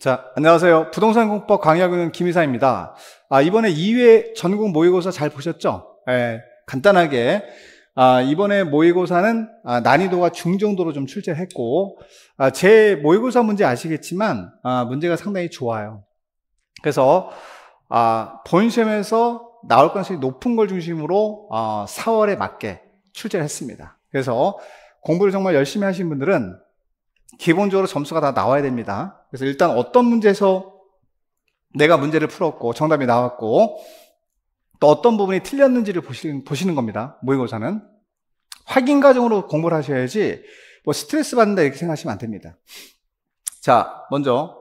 자, 안녕하세요. 부동산 공법 강의하고 있는 김희사입니다. 아, 이번에 2회 전국 모의고사 잘 보셨죠? 예, 간단하게. 아, 이번에 모의고사는 아, 난이도가 중정도로 좀 출제했고, 아, 제 모의고사 문제 아시겠지만, 아, 문제가 상당히 좋아요. 그래서, 아, 본 시험에서 나올 가능성이 높은 걸 중심으로, 아, 4월에 맞게 출제를 했습니다. 그래서 공부를 정말 열심히 하신 분들은 기본적으로 점수가 다 나와야 됩니다. 그래서 일단 어떤 문제에서 내가 문제를 풀었고 정답이 나왔고 또 어떤 부분이 틀렸는지를 보시는, 보시는 겁니다. 모의고사는. 확인 과정으로 공부를 하셔야지 뭐 스트레스 받는다 이렇게 생각하시면 안 됩니다. 자, 먼저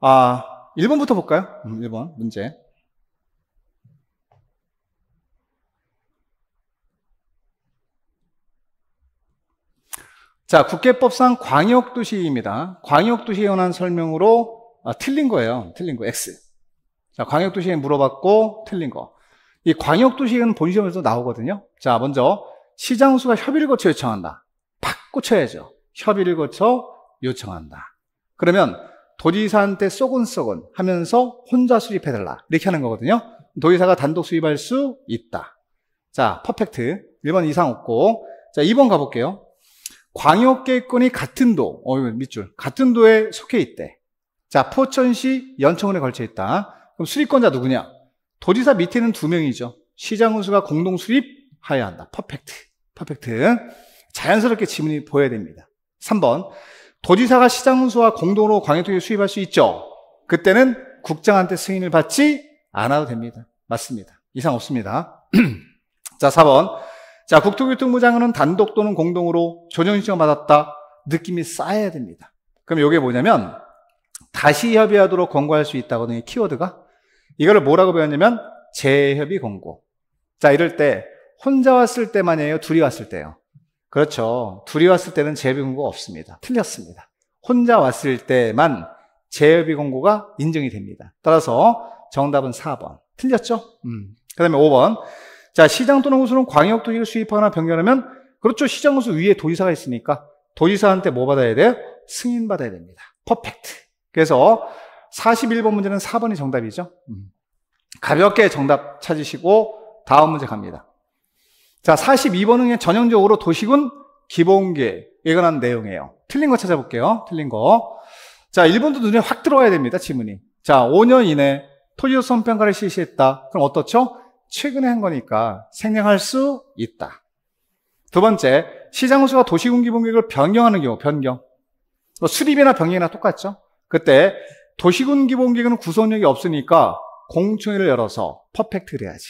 아, 1번부터 볼까요? 1번 음, 문제. 자, 국회법상 광역도시입니다. 광역도시에 관한 설명으로 아, 틀린 거예요. 틀린 거 X. 자, 광역도시에 물어봤고 틀린 거. 이 광역도시는 본 시험에서 나오거든요. 자, 먼저 시장수가 협의를 거쳐 요청한다. 팍 꽂혀야죠. 협의를 거쳐 요청한다. 그러면 도지사한테 쏘곤쏘곤 하면서 혼자 수립해달라. 이렇게 하는 거거든요. 도지사가 단독 수입할 수 있다. 자, 퍼펙트. 1번 이상 없고. 자, 2번 가볼게요. 광역계획권이 같은 도, 어, 이거 밑줄. 같은 도에 속해 있대. 자, 포천시 연청원에 걸쳐 있다. 그럼 수립권자 누구냐? 도지사 밑에는 두 명이죠. 시장 군수가 공동 수립하여야 한다. 퍼펙트. 퍼펙트. 자연스럽게 지문이 보여야 됩니다. 3번. 도지사가 시장 군수와 공동으로 광역도에 수입할 수 있죠. 그때는 국장한테 승인을 받지 않아도 됩니다. 맞습니다. 이상 없습니다. 자, 4번. 자, 국토교통부장은 관 단독 또는 공동으로 조정 신청을 받았다. 느낌이 쌓여야 됩니다. 그럼 이게 뭐냐면 다시 협의하도록 권고할 수있다고든요 키워드가. 이거를 뭐라고 배웠냐면 재협의 권고. 자, 이럴 때 혼자 왔을 때만이에요. 둘이 왔을 때요. 그렇죠. 둘이 왔을 때는 재협의 권고가 없습니다. 틀렸습니다. 혼자 왔을 때만 재협의 권고가 인정이 됩니다. 따라서 정답은 4번. 틀렸죠? 음. 그 다음에 5번. 자, 시장 또는 호수는 광역도지를 수입하거나 변경하면 그렇죠. 시장 호수 위에 도지사가 있으니까 도지사한테 뭐 받아야 돼요? 승인 받아야 됩니다. 퍼펙트. 그래서 41번 문제는 4번이 정답이죠. 음. 가볍게 정답 찾으시고 다음 문제 갑니다. 자, 42번은 전형적으로 도시군 기본계획에 관한 내용이에요. 틀린 거 찾아볼게요. 틀린 거. 자, 1번도 눈에 확 들어와야 됩니다. 지문이. 자, 5년 이내 토지도 선평가를 실시했다. 그럼 어떻죠? 최근에 한 거니까 생략할 수 있다. 두 번째, 시장 수가 도시군기 본계획을 변경하는 경우, 변경. 뭐 수립이나 변경이나 똑같죠? 그때 도시군 기본계획은 구속력이 없으니까 공청회를 열어서 퍼펙트를 해야지.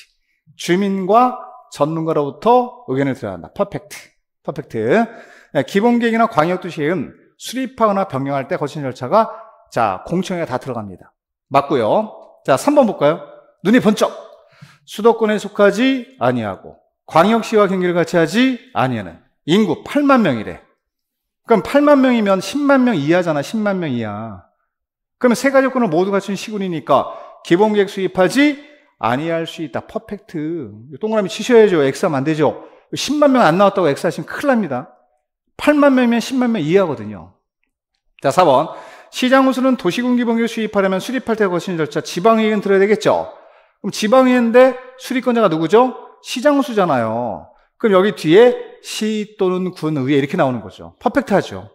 주민과 전문가로부터 의견을 들어야 한다. 퍼펙트. 퍼펙트. 예, 기본계획이나 광역도시계은 수립하거나 변경할 때 거친 절차가 자 공청회가 다 들어갑니다. 맞고요. 자 3번 볼까요? 눈이 번쩍 수도권에 속하지 아니하고 광역시와 경기를 같이 하지 아니하는 인구 8만 명이래. 그럼 8만 명이면 10만 명 이하잖아. 10만 명 이하. 그러면 세 가지 조건을 모두 갖춘 시군이니까 기본 계획 수입하지 아니할 수 있다. 퍼펙트. 동그라미 치셔야죠. 엑스하면 안 되죠. 10만 명 안 나왔다고 엑스하시면 큰일 납니다. 8만 명이면 10만 명 이하거든요. 자, 4번. 시장 우수는 도시군 기본계획 수입하려면 수립할 때 거친 절차 지방이익은 들어야 되겠죠. 그럼 지방의회인데 수립권자가 누구죠? 시장수잖아요. 그럼 여기 뒤에 시 또는 군의회 이렇게 나오는 거죠. 퍼펙트하죠.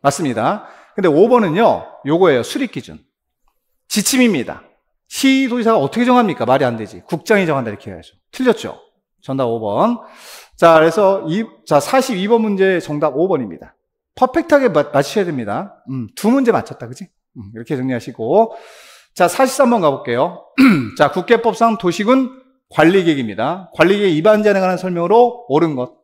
맞습니다. 근데 5번은요, 요거예요. 수립기준. 지침입니다. 시도지사가 어떻게 정합니까? 말이 안 되지. 국장이 정한다 이렇게 해야죠. 틀렸죠? 정답 5번. 자, 그래서 이, 자, 42번 문제 정답 5번입니다. 퍼펙트하게 맞, 맞추셔야 됩니다. 음, 두 문제 맞췄다, 그지? 음, 이렇게 정리하시고. 자, 43번 가볼게요. 자, 국회법상 도식은 관리계획입니다. 관리계획 위반 재한하는 설명으로 옳은 것.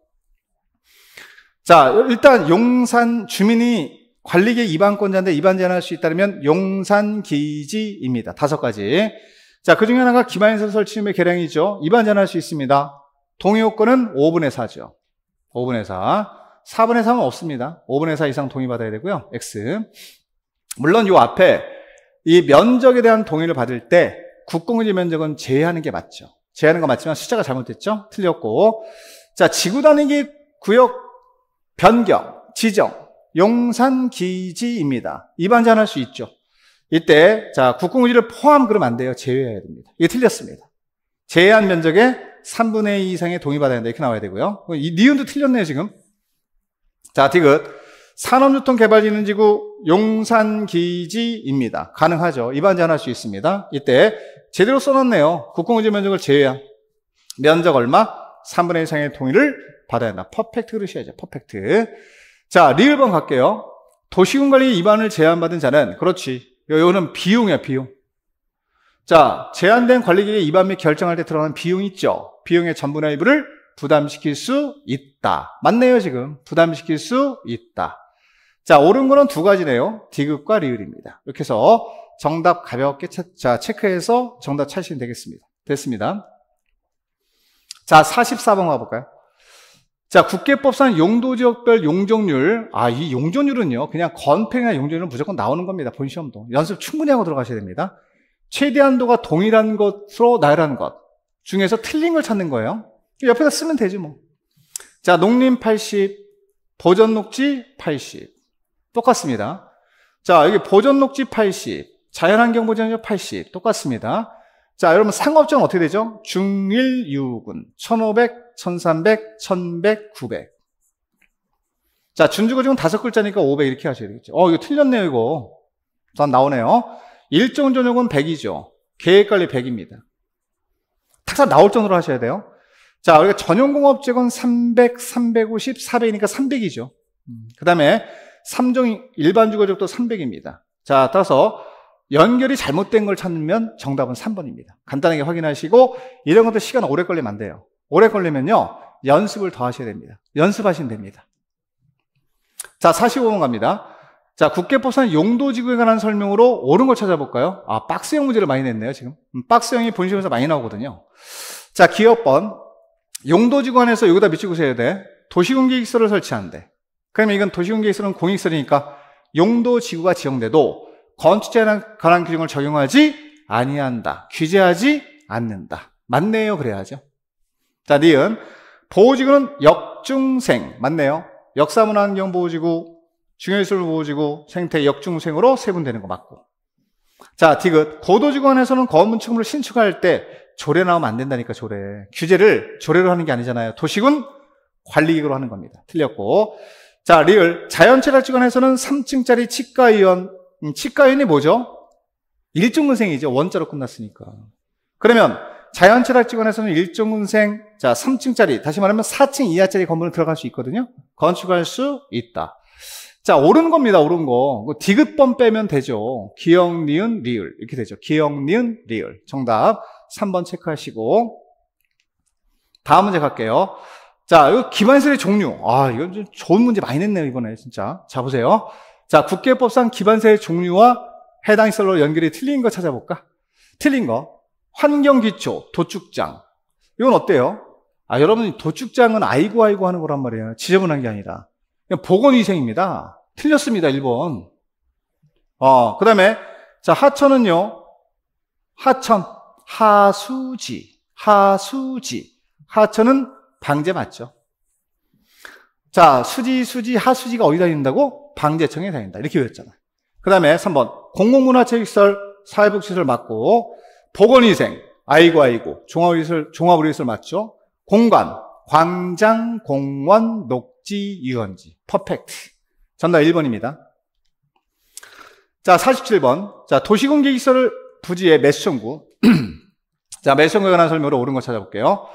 자, 일단 용산 주민이 관리계획 위반권자인데 위반 재한할수 있다면 용산 기지입니다. 다섯 가지. 자, 그 중에 하나가 기반시설 설치 및 개량이죠. 위반 재한할수 있습니다. 동의 요건은 5분의 4죠. 5분의 4. 4분의 3은 없습니다. 5분의 4 이상 동의받아야 되고요. X. 물론 요 앞에 이 면적에 대한 동의를 받을 때 국공유지 면적은 제외하는 게 맞죠. 제외하는 건 맞지만 숫자가 잘못됐죠? 틀렸고. 자, 지구 단위기 구역 변경, 지정, 용산 기지입니다. 이 반전할 수 있죠. 이때 자, 국공유지를 포함 그러면 안 돼요. 제외해야 됩니다. 이게 틀렸습니다. 제외한 면적의 3분의 2 이상의 동의받아야 한다. 이렇게 나와야 되고요. 이 니은도 틀렸네요, 지금. 자, 디귿. 산업유통개발진흥지구 용산기지입니다. 가능하죠. 입안전할수 있습니다. 이때 제대로 써놨네요. 국공유지 면적을 제외한 면적 얼마? 3분의 1 이상의 통일을 받아야 한다. 퍼펙트 그릇셔야죠 퍼펙트. 자, 리을번 갈게요. 도시군관리 입안을 제한받은 자는 그렇지. 요거는 비용이야, 비용. 자, 제한된 관리계획 위반 및 결정할 때 들어가는 비용 있죠. 비용의 전분나 일부를 부담시킬 수 있다. 맞네요, 지금. 부담시킬 수 있다. 자, 옳은 거는 두 가지네요. 디귿과 리을입니다. 이렇게 해서 정답 가볍게 체, 자, 체크해서 정답 찾으시면 되겠습니다. 됐습니다. 자, 44번 가볼까요? 자, 국계법상 용도지역별 용적률. 아, 이 용적률은요, 그냥 건폐나 용적률은 무조건 나오는 겁니다. 본 시험도. 연습 충분히 하고 들어가셔야 됩니다. 최대한도가 동일한 것으로 나열한 것 중에서 틀린 걸 찾는 거예요. 옆에다 쓰면 되지 뭐. 자, 농림 80, 보전 녹지 80. 똑같습니다. 자, 여기 보존 녹지 80, 자연환경 보전력 80 똑같습니다. 자, 여러분 상업적은 어떻게 되죠? 중일 유군 1500, 1300, 1100, 900. 자, 준주거 지금 다섯 글자니까 500 이렇게 하셔야 되겠죠. 어, 이거 틀렸네요, 이거. 난 나오네요. 일정 전용은 100이죠. 계획 관리 100입니다. 탁상 나올 정도로 하셔야 돼요. 자, 우리가 전용 공업직은 300, 350, 400이니까 300이죠. 음, 그 다음에 3종 일반 주거적도 300입니다. 자, 따라서 연결이 잘못된 걸 찾으면 정답은 3번입니다. 간단하게 확인하시고 이런 것도 시간 오래 걸리면 안 돼요. 오래 걸리면요. 연습을 더 하셔야 됩니다. 연습하시면 됩니다. 자, 45번 갑니다. 자, 국계법상 용도지구에 관한 설명으로 옳은 걸 찾아볼까요? 아, 박스형 문제를 많이 냈네요, 지금. 음, 박스형이 본시험에서 많이 나오거든요. 자, 기업번. 용도지구 안에서 여기다 밑줄 그셔야 돼. 도시공기기술을 설치한대. 그러면 이건 도시공개에서는 공익설이니까 용도 지구가 지정돼도 건축재에 관한 규정을 적용하지 아니한다. 규제하지 않는다. 맞네요. 그래야죠. 자, 니은 보호지구는 역중생. 맞네요. 역사문화환경 보호지구, 중요예술 보호지구, 생태 역중생으로 세분되는 거 맞고. 자, 디귿. 고도지구안에서는 건축물을 신축할 때 조례 나오면 안 된다니까, 조례. 규제를 조례로 하는 게 아니잖아요. 도시군 관리기구로 하는 겁니다. 틀렸고. 자, 리을 자연체라치원에서는 3층짜리 치과의원, 치과의원이 뭐죠? 일종근생이죠. 원자로 끝났으니까. 그러면 자연체라치원에서는 일종근생, 자, 3층짜리, 다시 말하면 4층 이하짜리 건물을 들어갈 수 있거든요. 건축할 수 있다. 자, 옳은 겁니다, 옳은 거. 그 디귿번 빼면 되죠. 기억, 니은, 리을. 이렇게 되죠. 기억, 니은, 리을. 정답 3번 체크하시고. 다음 문제 갈게요. 자, 이거 기반세의 종류. 아, 이건좀 좋은 문제 많이 냈네요, 이번에, 진짜. 자, 보세요. 자, 국계법상 기반세의 종류와 해당 시설로 연결이 틀린 거 찾아볼까? 틀린 거. 환경기초, 도축장. 이건 어때요? 아, 여러분, 도축장은 아이고 아이고 하는 거란 말이에요. 지저분한 게 아니라. 그냥 보건위생입니다. 틀렸습니다, 1번. 어, 그 다음에, 자, 하천은요, 하천, 하수지, 하수지. 하천은 방제 맞죠? 자, 수지, 수지, 하수지가 어디 다닌다고? 방제청에 다닌다. 이렇게 외웠잖아. 그 다음에 3번. 공공문화체육시설, 사회복지시설 맞고, 보건위생, 아이고, 아이고, 종합시설, 종합의료시설 맞죠? 공간, 광장, 공원, 녹지, 유원지. 퍼펙트. 전답 1번입니다. 자, 47번. 자, 도시공개시설 부지의 매수청구. 자, 매수청구에 관한 설명으로 옳은 거 찾아볼게요.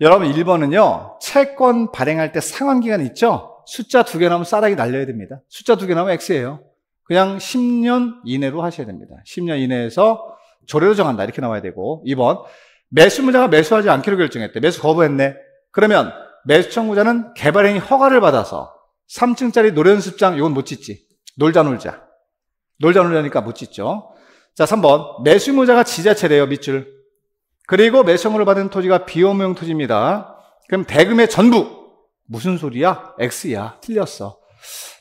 여러분 1번은요. 채권 발행할 때 상환기간 있죠? 숫자 두개 나오면 싸다기 날려야 됩니다. 숫자 두개 나오면 X예요. 그냥 10년 이내로 하셔야 됩니다. 10년 이내에서 조례로 정한다 이렇게 나와야 되고 2번 매수물자가 매수하지 않기로 결정했대. 매수 거부했네. 그러면 매수 청구자는 개발행위 허가를 받아서 3층짜리 노련습장 이건 못 짓지. 놀자 놀자. 놀자 놀자니까 못 짓죠. 자, 3번. 매수무자가 지자체래요, 밑줄. 그리고 매수물을 받은 토지가 비호명 토지입니다. 그럼 대금의 전부 무슨 소리야? X야. 틀렸어.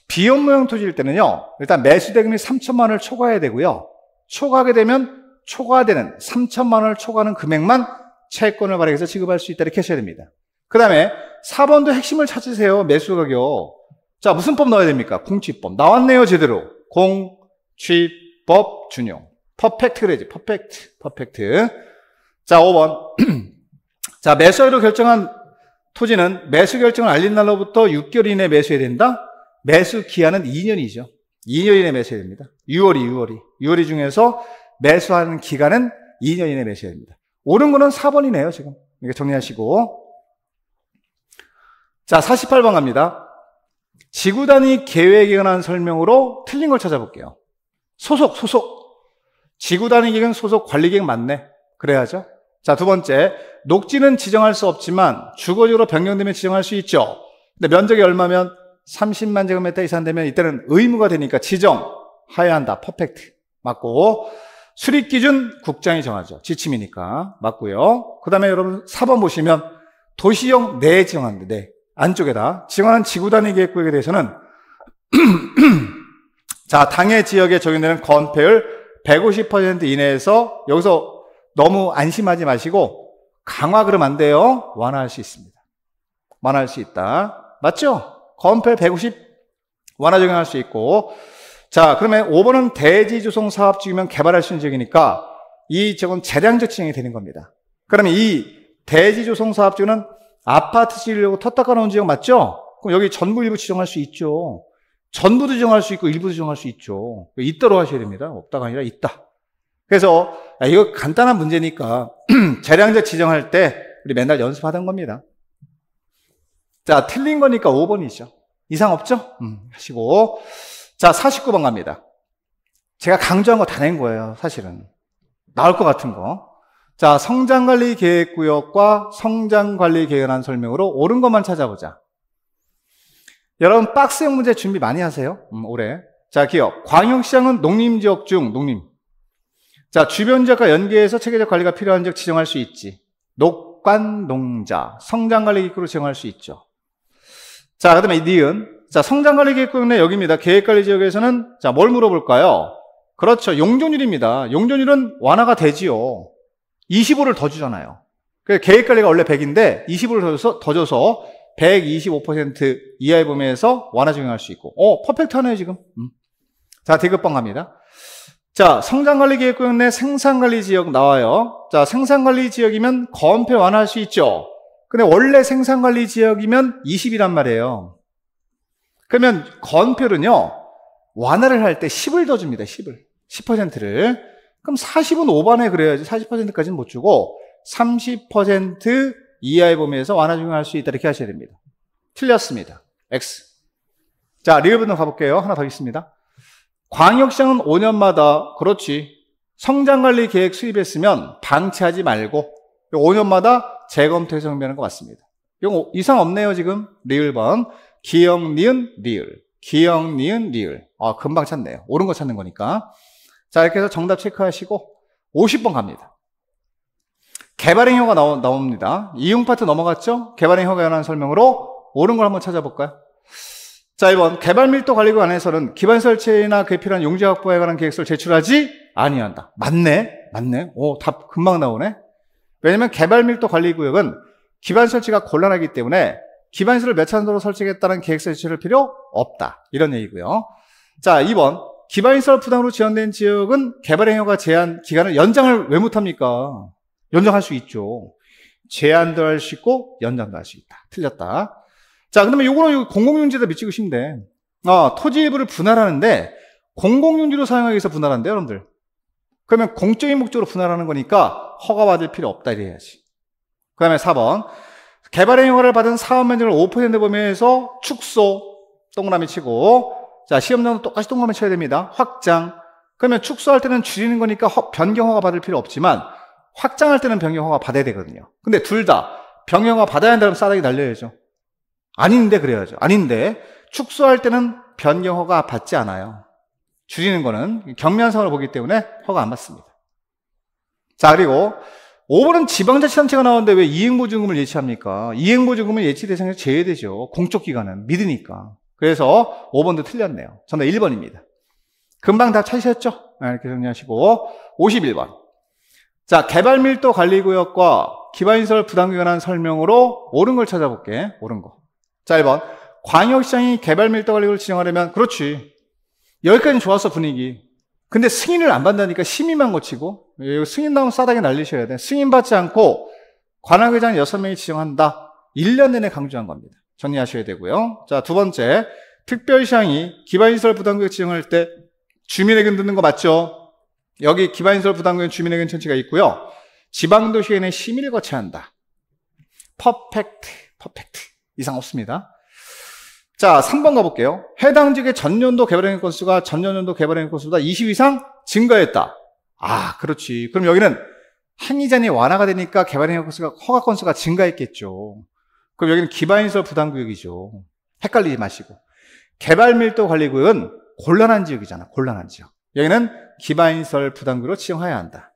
비호명 토지일 때는요. 일단 매수 대금이 3천만 원을 초과해야 되고요. 초과하게 되면 초과되는 3천만 원을 초과하는 금액만 채권을 발행해서 지급할 수 있다 이렇게 하셔야 됩니다. 그 다음에 4번도 핵심을 찾으세요. 매수 가격. 자, 무슨 법 넣어야 됩니까? 공취법. 나왔네요, 제대로. 공, 취, 법, 준용. 퍼펙트 그래야지. 퍼펙트, 퍼펙트. 자, 5번. 자, 매수로 하 결정한 토지는 매수 결정을 알린 날로부터 6개월 이내 에 매수해야 된다. 매수 기한은 2년이죠. 2년 이내 에 매수해야 됩니다. 6월이 6월이. 6월이 중에서 매수하는 기간은 2년 이내 에 매수해야 됩니다. 옳은 거는 4번이네요, 지금. 이렇게 정리하시고. 자, 48번 갑니다. 지구단위 계획에 관한 설명으로 틀린 걸 찾아볼게요. 소속, 소속. 지구단위 계획은 소속 관리 계획 맞네. 그래야죠. 자, 두 번째. 녹지는 지정할 수 없지만 주거지로 변경되면 지정할 수 있죠. 근데 면적이 얼마면 30만 제곱미터 이상 되면 이때는 의무가 되니까 지정하여야 한다. 퍼펙트. 맞고. 수립 기준 국장이 정하죠. 지침이니까. 맞고요. 그다음에 여러분 4번 보시면 도시형 내 네 지정하는데 네. 안쪽에다 지정하는 지구 단위 계획구역에 대해서는 자, 당해 지역에 적용되는 건폐율 150% 이내에서 여기서 너무 안심하지 마시고 강화 그러면 안 돼요. 완화할 수 있습니다. 완화할 수 있다. 맞죠? 건폐 150 완화 적용할 수 있고 자 그러면 5번은 대지조성사업지이면 개발할 수 있는 지역이니까 이 지역은 재량적 지형이 되는 겁니다. 그러면 이 대지조성 사업지구는 아파트 지으려고 텃다 깔아놓은 지역 맞죠? 그럼 여기 전부 일부 지정할 수 있죠. 전부 지정할 수 있고 일부 지정할 수 있죠. 있다로 하셔야 됩니다. 없다가 아니라 있다. 그래서 이거 간단한 문제니까 재량제 지정할 때 우리 맨날 연습하던 겁니다. 자, 틀린 거니까 5번이죠. 이상 없죠? 음, 하시고. 자, 49번 갑니다. 제가 강조한 거 다 낸 거예요, 사실은. 나올 것 같은 거. 자, 성장관리 계획구역과 성장관리 계획안 설명으로 옳은 것만 찾아보자. 여러분, 박스형 문제 준비 많이 하세요. 음, 올해. 자, 기업. 광역시장은 농림지역 중, 농림. 자, 주변지과 연계해서 체계적 관리가 필요한 지역 지정할 수 있지. 녹관, 농자, 성장관리 기구로 지정할 수 있죠. 자, 그 다음에 니은. 자, 성장관리 기구는 여기입니다. 계획관리 지역에서는, 자, 뭘 물어볼까요? 그렇죠. 용존율입니다. 용존율은 완화가 되지요. 25를 더 주잖아요. 계획관리가 원래 100인데 25를 더 줘서, 더 줘서 125% 이하의 범위에서 완화 적용할 수 있고. 어, 퍼펙트하네요, 지금. 음. 자, 대급방 갑니다. 자, 성장관리계획구역 내 생산관리지역 나와요. 자, 생산관리지역이면 건폐 완화할 수 있죠. 근데 원래 생산관리지역이면 20이란 말이에요. 그러면 건폐는요, 완화를 할 때 10을 더 줍니다, 10을. 10%를. 그럼 40은 오반에 그래야지 40%까지는 못 주고 30% 이하의 범위에서 완화 적용할 수 있다 이렇게 하셔야 됩니다. 틀렸습니다. X. 자, 리얼 분석 가볼게요. 하나 더 있습니다. 광역시장은 5년마다 그렇지 성장관리 계획 수립했으면 방치하지 말고 5년마다 재검토해 서 정비하는 것 같습니다. 이거 이상 없네요 지금 리을번 기억 니은 리을 기억 니은 리을 아 금방 찾네요. 옳은 거 찾는 거니까 자 이렇게 해서 정답 체크하시고 50번 갑니다. 개발행위가 나옵니다. 이용 파트 넘어갔죠? 개발행위에 관한 설명으로 옳은 걸 한번 찾아볼까요? 자, 2번 개발 밀도 관리 관에서는 기반 설치나 그에 필요한 용지 확보에 관한 계획서를 제출하지 아니한다. 맞네. 맞네. 오, 답 금방 나오네. 왜냐면 개발 밀도 관리 구역은 기반 설치가 곤란하기 때문에 기반시설을몇 차례로 설치하겠다는 계획서 제출할 필요 없다. 이런 얘기고요. 자, 2번. 기반시설 부담으로 지연된 지역은 개발 행위가 제한 기간을 연장을 왜 못합니까? 연장할 수 있죠. 제한도 할 수 있고 연장도 할 수 있다. 틀렸다. 자, 그러면에 요거는 공공용지에다 미치고 싶은데, 아, 토지 일부를 분할하는데, 공공용지로 사용하기 위해서 분할한대요, 여러분들. 그러면 공적인 목적으로 분할하는 거니까 허가받을 필요 없다 이래야지. 그 다음에 4번. 개발의 허가를 받은 사업 면적을 5% 범위에서 축소, 동그라미 치고, 자, 시험장도 똑같이 동그라미 쳐야 됩니다. 확장. 그러면 축소할 때는 줄이는 거니까 허, 변경 허가 받을 필요 없지만, 확장할 때는 변경 허가 받아야 되거든요. 근데 둘 다 변경 허가 받아야 한다면 싸다기 날려야죠. 아닌데 그래야죠. 아닌데 축소할 때는 변경 허가 받지 않아요. 줄이는 거는 경면상으로 보기 때문에 허가 안 받습니다. 자 그리고 5번은 지방자치단체가 나오는데 왜 이행보증금을 예치합니까? 이행보증금은 예치 대상에서 제외되죠. 공적기관은 믿으니까. 그래서 5번도 틀렸네요. 저는 1번입니다. 금방 다 찾으셨죠? 네, 이렇게 정리하시고 51번. 자 개발밀도 관리구역과 기반시설 부담기관한 설명으로 옳은 걸 찾아볼게. 옳은 거. 자, 1번. 광역시장이 개발 밀도 관리를 구 지정하려면, 그렇지. 여기까지 는 좋았어, 분위기. 근데 승인을 안 받는다니까 심의만 거치고, 예, 승인 나오면 싸다게 날리셔야 돼. 승인 받지 않고, 관악회장 6명이 지정한다. 1년 내내 강조한 겁니다. 정리하셔야 되고요. 자, 두 번째. 특별시장이 기반시설 부담금역 지정할 때 주민의견 듣는 거 맞죠? 여기 기반시설 부담금역 주민의견 전체가 있고요. 지방도시에는 심의를 거쳐야 한다. 퍼펙트, 퍼펙트. 이상 없습니다. 자, 3번 가볼게요. 해당 지역의 전년도 개발행위 건수가 전년도 개발행위 건수보다 20 이상 증가했다. 아, 그렇지. 그럼 여기는 한의전이 완화가 되니까 개발행위 건수가 허가 건수가 증가했겠죠. 그럼 여기는 기반시설 부담구역이죠. 헷갈리지 마시고. 개발 밀도 관리구역은 곤란한 지역이잖아. 곤란한 지역. 여기는 기반시설 부담구역으로 지정해야 한다.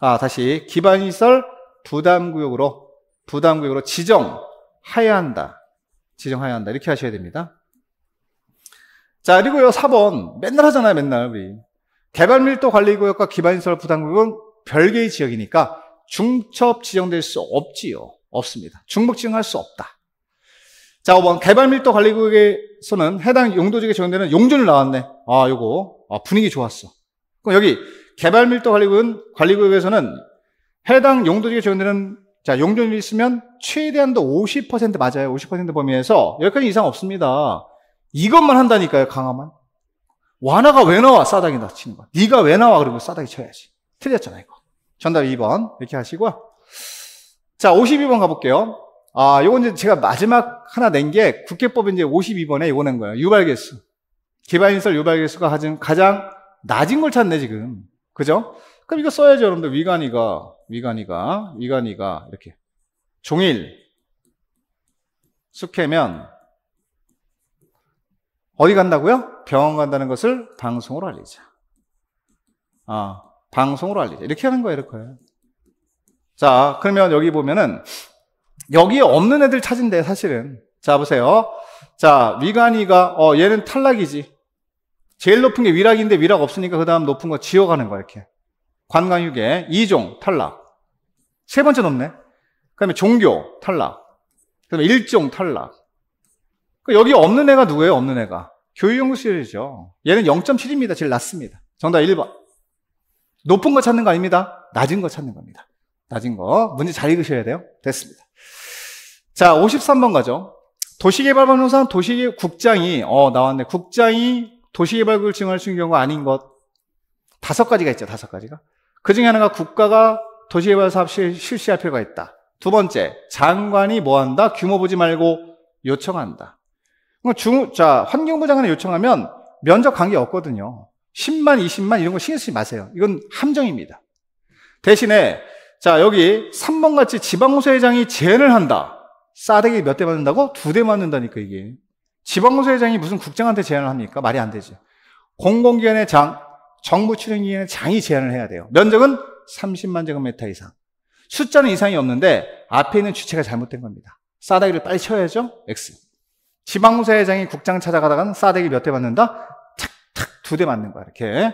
아, 다시 기반시설 부담구역으로 부담구역으로 지정 하야한다. 지정하야 한다. 이렇게 하셔야 됩니다. 자, 그리고요, 4번. 맨날 하잖아요, 맨날, 우리. 개발밀도 관리구역과 기반시설 부담구역은 별개의 지역이니까 중첩 지정될 수 없지요. 없습니다. 중복 지정할 수 없다. 자, 5번. 개발밀도 관리구역에서는 해당 용도지역에 적용되는 용준을 나왔네. 아, 요거. 아, 분위기 좋았어. 그럼 여기 개발밀도 관리구역은, 관리구역에서는 해당 용도지역에 적용되는 자, 용돈이 있으면 최대한 도50% 맞아요. 50% 범위에서 여기까지 이상 없습니다. 이것만 한다니까요, 강화만. 완화가 왜 나와? 싸다기 다치는 거. 야 네가 왜 나와? 그러고 싸다기 쳐야지. 틀렸잖아요, 이거. 전답 2번. 이렇게 하시고 자, 52번 가볼게요. 아, 요건 이제 제가 마지막 하나 낸 게 국회법 이제 52번에 요거 낸 거예요. 유발계수 기반인설 유발계수가 가장 낮은 걸 찾네, 지금. 그죠? 그럼 이거 써야죠, 여러분들. 위관이가위관이가위관이가 이렇게. 종일, 숙회면, 어디 간다고요? 병원 간다는 것을 방송으로 알리자. 아, 방송으로 알리자. 이렇게 하는 거예요, 이렇게. 자, 그러면 여기 보면은, 여기에 없는 애들 찾은데, 사실은. 자, 보세요. 자, 위관이가 어, 얘는 탈락이지. 제일 높은 게 위락인데 위락 없으니까 그 다음 높은 거 지어가는 거야, 이렇게. 관광휴에2종 탈락. 세 번째 넘네. 그 다음에 종교, 탈락. 그 다음에 일종, 탈락. 그러니까 여기 없는 애가 누구예요? 없는 애가. 교육연구실이죠. 얘는 0.7입니다. 제일 낮습니다. 정답 1번. 높은 거 찾는 거 아닙니다. 낮은 거 찾는 겁니다. 낮은 거. 문제 잘 읽으셔야 돼요. 됐습니다. 자, 53번 가죠. 도시개발법무상 도시 국장이, 어, 나왔네. 국장이 도시개발구역을 증할수 있는 경우가 아닌 것. 다섯 가지가 있죠. 다섯 가지가. 그 중에 하나가 국가가 도시개발 사업 실시할 필요가 있다. 두 번째, 장관이 뭐 한다? 규모 보지 말고 요청한다. 중, 자, 환경부 장관이 요청하면 면접 관계 없거든요. 10만, 20만 이런 거 신경 쓰지 마세요. 이건 함정입니다. 대신에, 자, 여기 3번 같이 지방공사회장이 제안을 한다. 싸대기 몇대 맞는다고? 두대 맞는다니까, 이게. 지방공사회장이 무슨 국장한테 제안을 합니까? 말이 안 되지. 공공기관의 장, 정부 출연기에는 장이 제한을 해야 돼요. 면적은 30만 제곱미터 이상. 숫자는 이상이 없는데 앞에 있는 주체가 잘못된 겁니다. 싸다기를 빨리 쳐야죠. X. 지방공사 회장이 국장 찾아가다가는 싸대기 몇대 맞는다? 탁탁 두 대 맞는 거야 이렇게.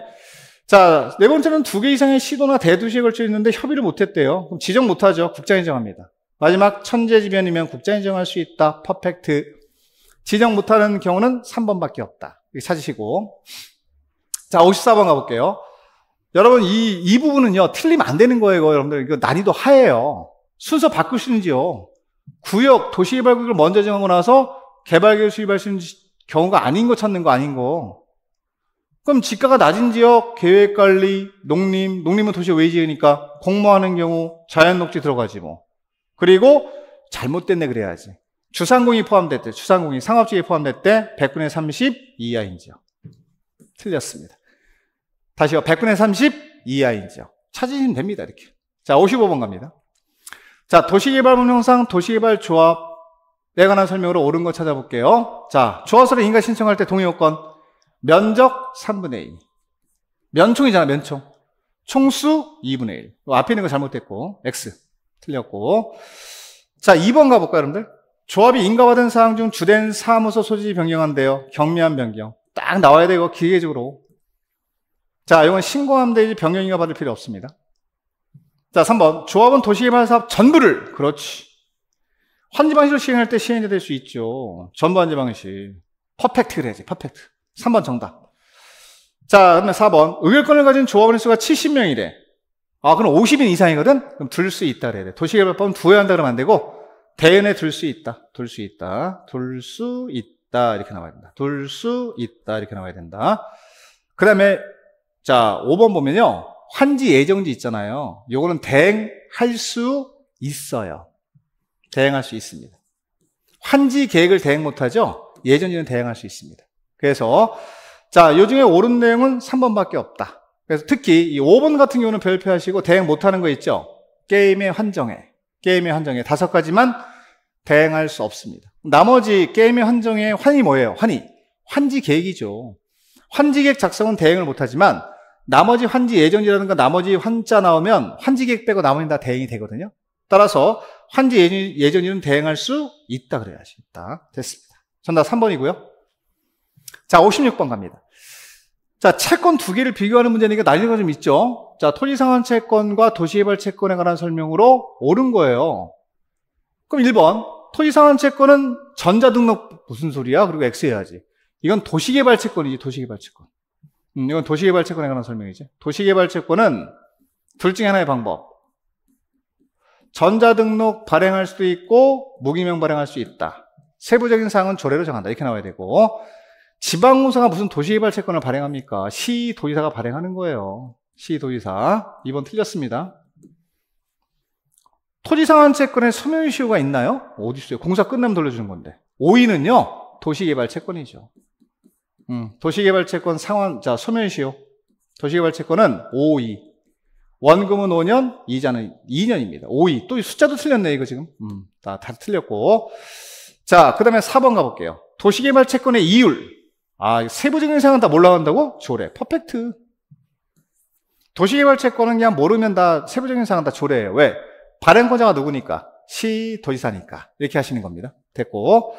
자, 네 번째는 두 개 이상의 시도나 대도시에 걸쳐 있는데 협의를 못했대요. 그럼 지정 못하죠. 국장이 정합니다. 마지막 천재지변이면 국장이 정할 수 있다. 퍼펙트. 지정 못하는 경우는 3번밖에 없다. 이렇게 찾으시고. 자, 54번 가볼게요. 여러분, 이, 이 부분은요, 틀리면 안 되는 거예요, 여러분들. 이거 난이도 하예요. 순서 바꾸시는지요. 구역, 도시개발국을 먼저 정하고 나서 개발계획 수립할 수 있는 경우가 아닌 거 찾는 거 아닌 거. 그럼 지가가 낮은 지역, 계획관리, 농림, 농림은 도시 외지니까 공모하는 경우 자연녹지 들어가지 뭐. 그리고 잘못됐네 그래야지. 주상공이 포함됐대 주상공이 상업지에 포함됐대 100분의 30 이하인 지역. 틀렸습니다. 다시요. 100분의 30 이하인지요. 찾으시면 됩니다. 이렇게. 자, 55번 갑니다. 자, 도시개발법령상 도시개발조합에 관한 설명으로 옳은 거 찾아볼게요. 자, 조합서를 인가 신청할 때 동의 요건. 면적 3분의 2. 면총이잖아, 면총. 총수 2분의 1. 앞에 있는 거 잘못됐고, X. 틀렸고. 자, 2번 가볼까요, 여러분들? 조합이 인가받은 사항 중 주된 사무소 소지 변경한데요. 경미한 변경. 딱 나와야 돼, 이거 기계적으로. 자, 이건 신고함 대지 병영이가 받을 필요 없습니다. 자, 3번. 조합은 도시개발 사업 전부를, 그렇지. 환지 방식으로 시행할 때 시행이 될 수 있죠. 전부 환지 방식. 퍼펙트 그래야지, 퍼펙트. 3번 정답. 자, 그러면 4번. 의결권을 가진 조합원의 수가 70명이래. 아, 그럼 50인 이상이거든? 그럼 둘 수 있다 그래야 돼. 도시개발법은 두어야 한다 그러면 안 되고, 대연에 둘 수 있다. 둘 수 있다. 둘 수 있다. 이렇게 나와야 된다. 둘 수 있다. 이렇게 나와야 된다. 그 다음에 자, 5번 보면요. 환지 예정지 있잖아요. 요거는 대행할 수 있어요. 대행할 수 있습니다. 환지 계획을 대행 못하죠? 예정지는 대행할 수 있습니다. 그래서 자, 요 중에 옳은 내용은 3번밖에 없다. 그래서 특히 이 5번 같은 경우는 별표하시고 대행 못하는 거 있죠? 게임의 환정에. 게임의 환정에. 다섯 가지만 대행할 수 없습니다. 나머지 게임의 환정에 환이 뭐예요? 환이. 환지 계획이죠. 환지 계획 작성은 대행을 못하지만 나머지 환지 예정지라는건 나머지 환자 나오면 환지 계획 빼고 나머지는 다 대행이 되거든요. 따라서 환지 예정지는 대행할 수 있다 그래야지. 있다. 됐습니다. 전답 3번이고요. 자, 56번 갑니다. 자, 채권 두 개를 비교하는 문제니까 난리가 좀 있죠. 자, 토지상환 채권과 도시개발 채권에 관한 설명으로 옳은 거예요. 그럼 1번. 토지상환 채권은 전자등록 무슨 소리야? 그리고 X 해야지. 이건 도시개발 채권이지, 도시개발 채권. 음, 이건 도시개발 채권에 관한 설명이지. 도시개발 채권은 둘 중에 하나의 방법. 전자등록 발행할 수도 있고 무기명 발행할 수 있다. 세부적인 사항은 조례로 정한다. 이렇게 나와야 되고 지방공사가 무슨 도시개발 채권을 발행합니까? 시도지사가 발행하는 거예요. 시도지사. 이번 틀렸습니다. 토지상환 채권에 소멸시효가 있나요? 어디 있어요? 공사 끝나면 돌려주는 건데. 5위는요. 도시개발 채권이죠. 음, 도시개발채권 상환, 자, 소멸시효. 도시개발채권은 5이. 원금은 5년, 이자는 2년입니다. 5이. 또 숫자도 틀렸네, 이거 지금. 음, 다, 다 틀렸고. 자, 그 다음에 4번 가볼게요. 도시개발채권의 이율. 아, 세부적인 사항은 다 몰라간다고? 조례. 퍼펙트. 도시개발채권은 그냥 모르면 다 세부적인 사항은 다 조례예요. 왜? 발행권자가 누구니까? 시, 도지사니까. 이렇게 하시는 겁니다. 됐고.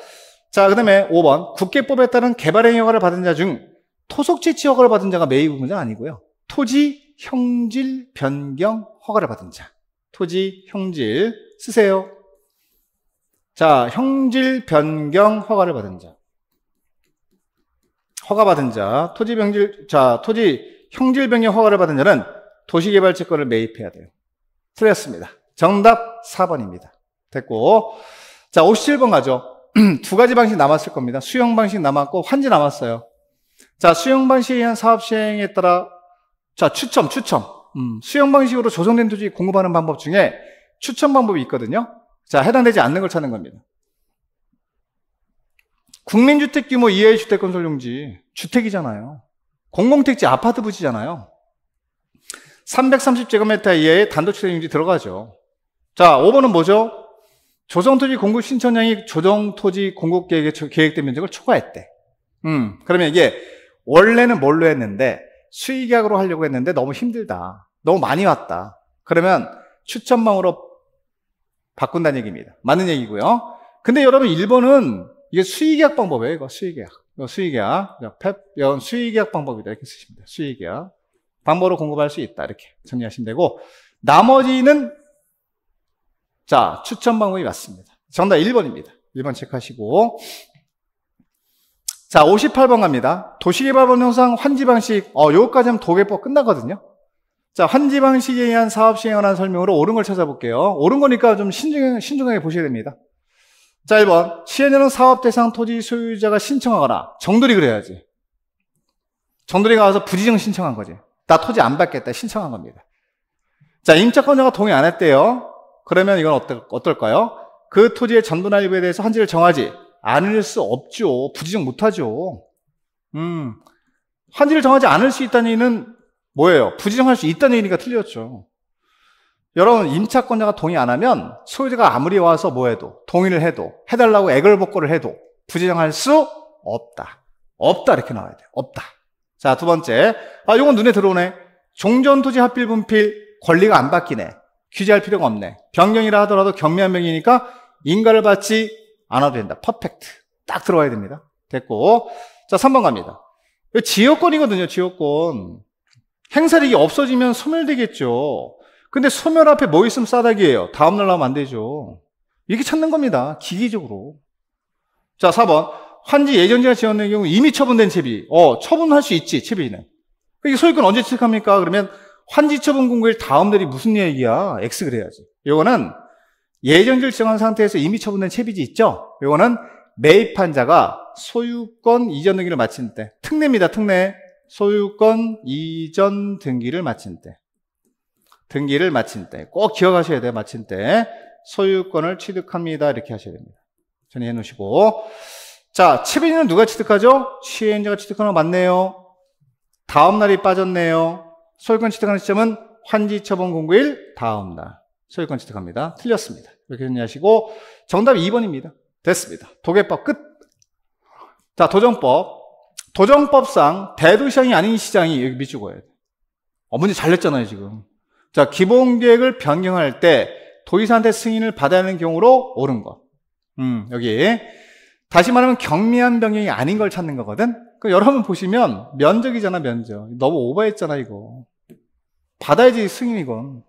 자, 그 다음에 5번. 국계법에 따른 개발행 허가를 받은 자 중 토속채취 허가를 받은 자가 매입의무자 아니고요. 토지 형질 변경 허가를 받은 자. 토지 형질 쓰세요. 자, 형질 변경 허가를 받은 자. 허가 받은 자, 토지 변질 자, 토지 형질 변경 허가를 받은 자는 도시개발채권을 매입해야 돼요. 틀렸습니다. 정답 4번입니다. 됐고. 자, 57번 가죠. 두 가지 방식 남았을 겁니다. 수용 방식 남았고 환지 남았어요. 자, 수용 방식에 의한 사업 시행에 따라 자, 추첨, 추첨. 음, 수용 방식으로 조성된 토지 공급하는 방법 중에 추첨 방법이 있거든요. 자, 해당되지 않는 걸 찾는 겁니다. 국민주택 규모 이하의 주택 건설 용지 주택이잖아요. 공공택지 아파트 부지잖아요. 330제곱미터 이하의 단독주택 용지 들어가죠. 자, 5번은 뭐죠? 조정토지 공급 신청량이 조정토지 공급 계획에 계획된 면적을 초과했대. 음, 그러면 이게 원래는 뭘로 했는데 수의계약으로 하려고 했는데 너무 힘들다. 너무 많이 왔다. 그러면 추천망으로 바꾼다는 얘기입니다. 맞는 얘기고요. 근데 여러분 일본은 이게 수의계약 방법이에요. 이거 수익약. 이거 수익약. 펩, 이건 수익약 방법이다. 이렇게 쓰시면 돼요. 수계약 방법으로 공급할 수 있다. 이렇게 정리하시면 되고 나머지는 자, 추천 방법이 맞습니다. 정답 1번입니다. 1번 체크하시고. 자, 58번 갑니다. 도시개발법령상 환지방식, 어, 요거까지 하면 도개법 끝나거든요. 자, 환지방식에 의한 사업시행에 관한 설명으로 옳은 걸 찾아볼게요. 옳은 거니까 좀 신중, 신중하게 보셔야 됩니다. 자, 1번. 시행되는 사업 대상 토지 소유자가 신청하거나, 정돌이 그래야지. 정돌이가 와서 부지정 신청한 거지. 나 토지 안 받겠다. 신청한 겁니다. 자, 임차권자가 동의 안 했대요. 그러면 이건 어떨, 까요그 토지의 전분할 일부에 대해서 한지를 정하지 않을 수 없죠. 부지정 못하죠. 음, 한지를 정하지 않을 수 있다는 얘기는 뭐예요? 부지정할 수 있다는 얘기니까 틀렸죠. 여러분 임차권자가 동의 안 하면 소유자가 아무리 와서 뭐해도 동의를 해도 해달라고 애걸복걸을 해도 부지정할 수 없다. 없다 이렇게 나와야 돼요. 없다. 자두 번째, 아 이건 눈에 들어오네. 종전토지 합필 분필 권리가 안 바뀌네. 규제할 필요가 없네. 변경이라 하더라도 경미한 명이니까 인가를 받지 않아도 된다. 퍼펙트. 딱 들어와야 됩니다. 됐고. 자, 3번 갑니다. 지역권이거든요, 지역권. 행사력이 없어지면 소멸되겠죠. 근데 소멸 앞에 뭐 있으면 싸다기예요 다음날 나오면 안 되죠. 이렇게 찾는 겁니다. 기기적으로. 자, 4번. 환지 예정지가 지원된 경우 이미 처분된 채비. 어, 처분할 수 있지, 채비는. 이게 소유권 언제 취득합니까? 그러면 환지처분 공고일 다음 날이 무슨 얘기야? X 그래야지. 요거는 예정 결정한 상태에서 이미 처분된 채비지 있죠? 요거는 매입한 자가 소유권 이전 등기를 마친 때 특례입니다. 특례. 소유권 이전 등기를 마친 때 등기를 마친 때 꼭 기억하셔야 돼요. 마친 때 소유권을 취득합니다. 이렇게 하셔야 됩니다. 전해 놓으시고 자, 채비는 누가 취득하죠? 시행자가 취득하는 거 맞네요. 다음 날이 빠졌네요. 소유권 취득하는 시점은 환지 처분 공고 일 다음 날 소유권 취득합니다. 틀렸습니다. 이렇게 정리하시고 정답 2번입니다. 됐습니다. 도계법 끝. 자, 도정법. 도정법상 대도시장이 아닌 시장이 여기 밑줄 그어야 돼. 어, 머니잘 냈잖아요, 지금. 자, 기본 계획을 변경할 때 도의사한테 승인을 받아야 하는 경우로 옳은 거. 음, 여기. 다시 말하면 경미한 변경이 아닌 걸 찾는 거거든? 그 여러분 보시면 면적이잖아, 면적. 너무 오버했잖아, 이거. 받아야지 승인이건.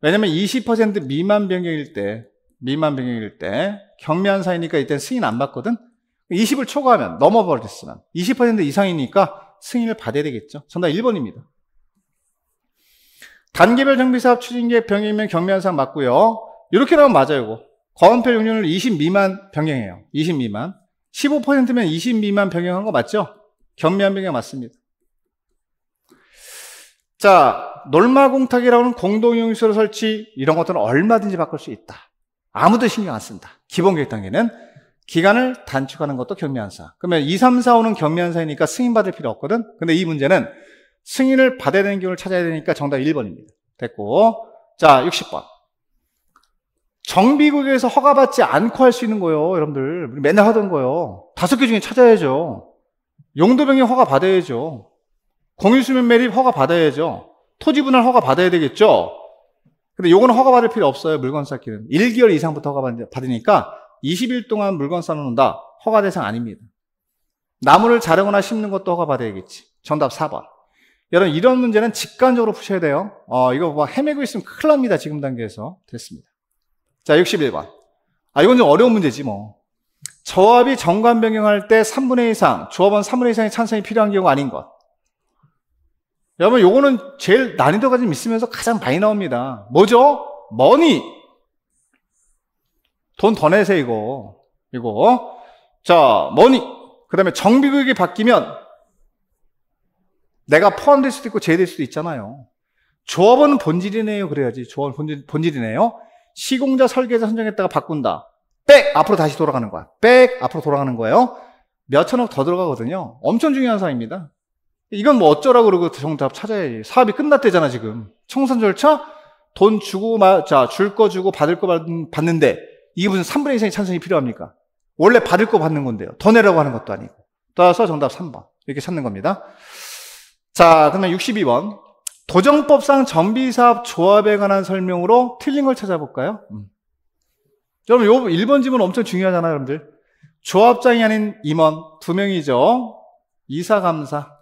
왜냐면 20% 미만 변경일 때, 미만 변경일 때, 경미한 사이니까 이때 승인 안 받거든? 20을 초과하면, 넘어버렸으면, 20% 이상이니까 승인을 받아야 되겠죠. 정답 1번입니다. 단계별 정비사업 추진계획 변경이면 경미한 사항 맞고요. 이렇게 나오면 맞아요, 이거. 거원표 용률을 20 미만 변경해요. 20 미만. 15%면 20 미만 변경한 거 맞죠? 경미한 변경 맞습니다. 자, 놀마공탁이라는 고공동용시로 설치 이런 것들은 얼마든지 바꿀 수 있다. 아무도 신경 안 쓴다. 기본계획 단계는 기간을 단축하는 것도 경미한사. 그러면 2, 3, 4, 5는 경미한사이니까 승인받을 필요 없거든. 근데 이 문제는 승인을 받아야 되는 경우를 찾아야 되니까 정답 1번입니다. 됐고. 자, 60번. 정비국에서 허가받지 않고 할 수 있는 거요 여러분들. 맨날 하던 거요 다섯 개 중에 찾아야죠. 용도병에 허가 받아야죠. 공유수면 매립 허가 받아야죠. 토지 분할 허가 받아야 되겠죠. 근데 요거는 허가 받을 필요 없어요. 물건 쌓기는 1개월 이상부터 허가 받으니까 20일 동안 물건 쌓는다. 허가 대상 아닙니다. 나무를 자르거나 심는 것도 허가 받아야겠지. 정답 4번. 여러분 이런 문제는 직관적으로 푸셔야 돼요. 어, 이거 뭐 헤매고 있으면 큰일 납니다. 지금 단계에서. 됐습니다. 자, 61번. 아, 이건 좀 어려운 문제지 뭐. 조합이 정관 변경할 때 3분의 2 이상, 조합원 3분의 2 이상의 찬성이 필요한 경우 아닌 것. 여러분, 요거는 제일 난이도가 좀 있으면서 가장 많이 나옵니다. 뭐죠? 머니! 돈 더 내세요, 이거. 이거. 자, 머니. 그 다음에 정비교육이 바뀌면 내가 포함될 수도 있고 제외될 수도 있잖아요. 조합은 본질이네요. 그래야지. 조합은 본질, 본질이네요. 시공자 설계자 선정했다가 바꾼다. 백! 앞으로 다시 돌아가는 거야. 백! 앞으로 돌아가는 거예요. 몇천억 더 들어가거든요. 엄청 중요한 사항입니다. 이건 뭐 어쩌라고 그러고 정답 찾아야지. 사업이 끝났대잖아, 지금. 청산 절차? 돈 주고, 마, 자, 줄 거 주고, 받을 거 받, 받는데, 이게 무슨 3분의 1 이상의 찬성이 필요합니까? 원래 받을 거 받는 건데요. 더 내라고 하는 것도 아니고. 따라서 정답 3번. 이렇게 찾는 겁니다. 자, 그러면 62번. 도정법상 전비사업 조합에 관한 설명으로 틀린 걸 찾아볼까요? 음. 여러분, 요 1번 질문 엄청 중요하잖아요, 여러분들. 조합장이 아닌 임원, 두 명이죠. 이사감사.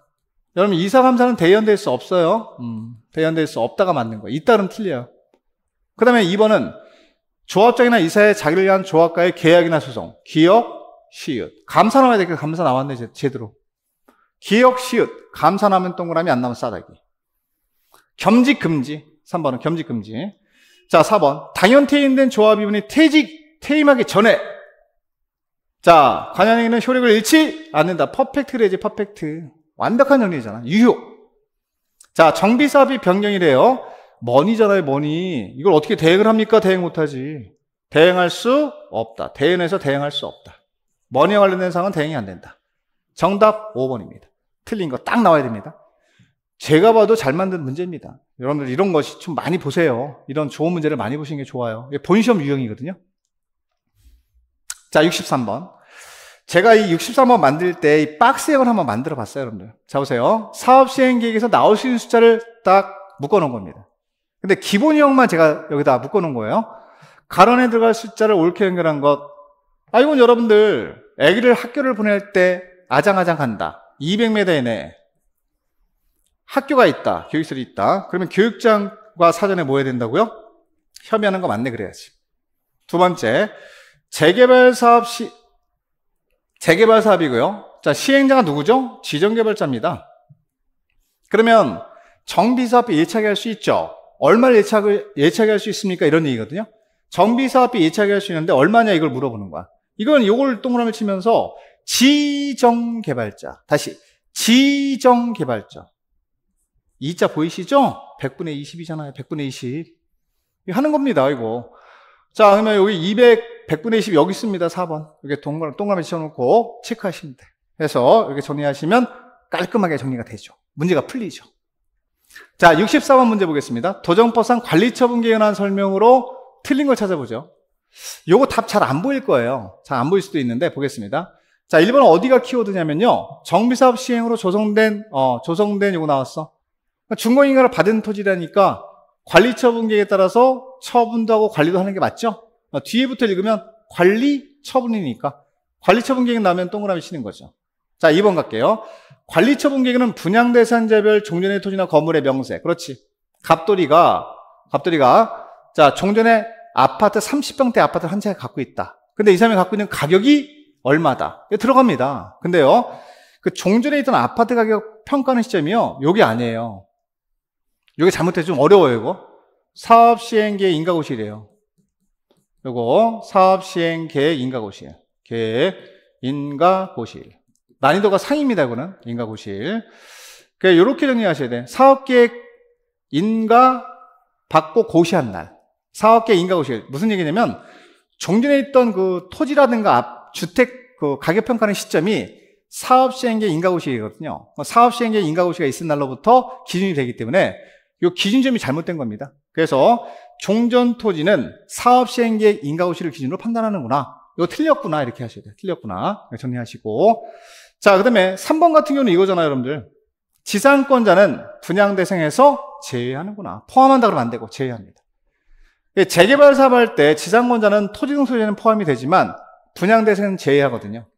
여러분 이사 감사는 대연될 수 없어요. 음, 음 대연될 수 없다가 맞는 거예요. 이따름 틀려요. 그 다음에 2번은 조합장이나 이사의 자기를 위한 조합과의 계약이나 소송, 기억, 시읒. 감사 나와야 되겠다. 감사 나왔네 제대로. 기억, 시읒. 감사 나면 동그라미 안 나면 싸다기. 겸직 금지. 3번은 겸직 금지. 자, 4번. 당연 퇴임된 조합이분이 퇴직, 퇴임하기 전에. 자, 관현행위는 효력을 잃지 않는다. 퍼펙트 그래야지, 퍼펙트. 완벽한 정리잖아. 유효. 자, 정비사업이 변경이래요. 머니잖아요, 머니. 이걸 어떻게 대응을 합니까? 대응 못하지. 대응할 수 없다. 대응해서 대응할 수 없다. 머니와 관련된 사항은 대응이 안 된다. 정답 5번입니다. 틀린 거 딱 나와야 됩니다. 제가 봐도 잘 만든 문제입니다. 여러분들 이런 것이 좀 많이 보세요. 이런 좋은 문제를 많이 보시는 게 좋아요. 이게 본시험 유형이거든요. 자, 63번. 제가 이 63번 만들 때 이 박스형을 한번 만들어 봤어요, 여러분들. 자, 보세요. 사업 시행 계획에서 나올 수 있는 숫자를 딱 묶어 놓은 겁니다. 근데 기본형만 제가 여기다 묶어 놓은 거예요. 가론에 들어갈 숫자를 옳게 연결한 것. 아, 이건 여러분들, 애기를 학교를 보낼 때 아장아장 간다. 200m 이내. 학교가 있다. 교육실이 있다. 그러면 교육장과 사전에 뭐 해야 된다고요? 협의하는 거 맞네, 그래야지. 두 번째, 재개발 사업 시, 재개발 사업이고요. 자, 시행자가 누구죠? 지정개발자입니다. 그러면 정비사업비 예착이할 수 있죠. 얼마를 예착게 예차게 할수 있습니까? 이런 얘기거든요. 정비사업비 예착이할 수 있는데 얼마냐 이걸 물어보는 거야. 이건 이걸 동그라미 치면서 지정개발자. 다시 지정개발자. 이자 보이시죠? 100분의 20이잖아요. 100분의 20. 하는 겁니다, 이거. 자, 그러면 여기 200 100분의 20 여기 있습니다. 4번. 이렇게 동그라, 동그라미 쳐놓고 체크하시면 돼. 그래서 이렇게 정리하시면 깔끔하게 정리가 되죠. 문제가 풀리죠. 자, 64번 문제 보겠습니다. 도정법상 관리처분 개연한 설명으로 틀린 걸 찾아보죠. 요거 답 잘 안 보일 거예요. 잘 안 보일 수도 있는데 보겠습니다. 자, 1번은 어디가 키워드냐면요. 정비사업 시행으로 조성된, 어, 조성된 요거 나왔어. 중공인가를 받은 토지라니까 관리처분계에 따라서 처분도 하고 관리도 하는 게 맞죠? 어, 뒤에부터 읽으면 관리 처분이니까 관리 처분 계획 나면 동그라미 치는 거죠. 자, 2번 갈게요. 관리 처분 계획은 분양 대상자별 종전의 토지나 건물의 명세. 그렇지. 갑돌이가 갑돌이가 자, 종전에 아파트 30평대 아파트 한 채 갖고 있다. 근데 이 사람이 갖고 있는 가격이 얼마다. 들어갑니다. 근데요. 그 종전에 있던 아파트 가격 평가는 시점이요. 요게 아니에요. 요게 잘못해서 좀 어려워요, 이거. 사업 시행계 인가고시래요. 요거 사업시행 계획 인가고시 계획 인가고시 난이도가 상입니다, 이거는. 인가고시 그래, 그러니까 요렇게 정리하셔야 돼. 요 사업계획 인가 받고 고시한 날. 사업계획 인가고시 무슨 얘기냐면, 종전에 있던 그 토지라든가 앞, 주택 그 가격평가는 시점이 사업시행계 인가고시이거든요. 뭐 사업시행계 인가고시가 있은 날로부터 기준이 되기 때문에 이 기준점이 잘못된 겁니다. 그래서 종전 토지는 사업 시행 계획 인가 고시를 기준으로 판단하는구나. 이거 틀렸구나. 이렇게 하셔야 돼요. 틀렸구나. 네, 정리하시고. 자, 그 다음에 3번 같은 경우는 이거잖아요, 여러분들. 지상권자는 분양 대상에서 제외하는구나. 포함한다 그러면 안 되고 제외합니다. 예, 재개발 사업할 때 지상권자는 토지등 소유는 포함이 되지만 분양 대상은 제외하거든요.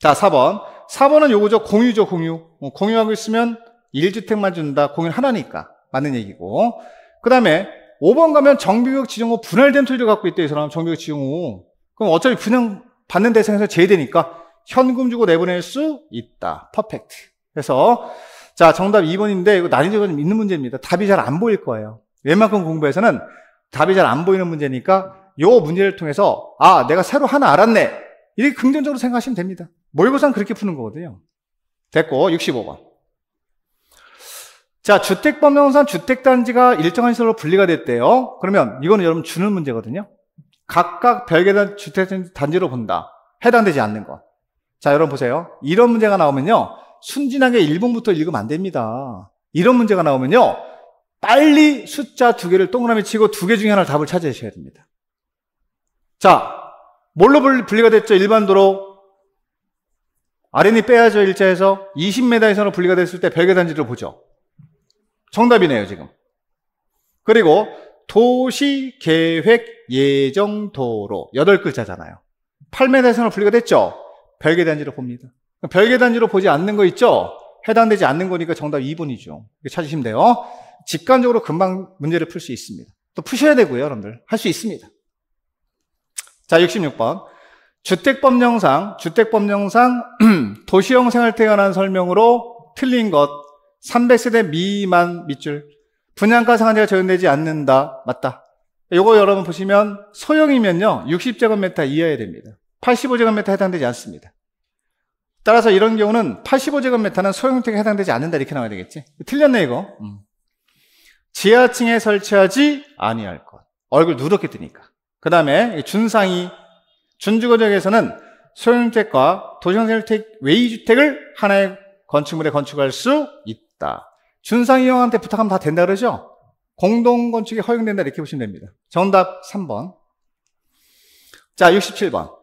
자, 4번. 4번은 요거죠. 공유죠, 공유. 어, 공유하고 있으면 1주택만 준다. 공유 하나니까. 맞는 얘기고. 그 다음에 5번 가면 정규교육 지정후 분할된 틀을 갖고 있대, 이 사람. 정규교육 지정후. 그럼 어차피 분양 받는 대상에서 제외되니까 현금 주고 내보낼 수 있다. 퍼펙트. 그래서 자, 정답 2번인데 이거 난이도가 좀 있는 문제입니다. 답이 잘 안 보일 거예요. 웬만큼 공부해서는 답이 잘 안 보이는 문제니까 요 문제를 통해서 아, 내가 새로 하나 알았네. 이렇게 긍정적으로 생각하시면 됩니다. 모의고사는 그렇게 푸는 거거든요. 됐고 65번. 자, 주택법령상 주택단지가 일정한 시설로 분리가 됐대요. 그러면 이거는 여러분 주는 문제거든요. 각각 별개의 주택단지로 본다. 해당되지 않는 것. 자, 여러분 보세요. 이런 문제가 나오면요. 순진하게 1번부터 읽으면 안 됩니다. 이런 문제가 나오면요. 빨리 숫자 두 개를 동그라미 치고 두 개 중에 하나 를 답을 찾으셔야 됩니다. 자, 뭘로 분리가 됐죠? 일반도로. 아랫니 빼야죠, 일자에서. 20m에서로 분리가 됐을 때 별개 단지를 보죠. 정답이네요, 지금. 그리고 도시 계획 예정 도로. 여덟 글자잖아요. 8매대상으로 분리가 됐죠? 별개 단지로 봅니다. 별개 단지로 보지 않는 거 있죠? 해당되지 않는 거니까 정답 2번이죠. 찾으시면 돼요. 직관적으로 금방 문제를 풀 수 있습니다. 또 푸셔야 되고요, 여러분들. 할 수 있습니다. 자, 66번. 주택법령상, 주택법령상 도시형 생활태관한 설명으로 틀린 것 300세대 미만 밑줄. 분양가 상한제가 적용되지 않는다. 맞다. 요거 여러분 보시면 소형이면요. 60제곱미터 이하여야 됩니다. 85제곱미터 해당되지 않습니다. 따라서 이런 경우는 85제곱미터는 소형택에 해당되지 않는다 이렇게 나와야 되겠지. 틀렸네 이거. 음. 지하층에 설치하지 아니할 것. 얼굴 누렇게 뜨니까. 그 다음에 준상이 준주거적에서는 소형주택과 도시형주택 외이주택을 하나의 건축물에 건축할 수 있다. 있다. 준상이 형한테 부탁하면 다 된다 그러죠? 공동 건축이 허용된다 이렇게 보시면 됩니다. 정답 3번. 자, 67번.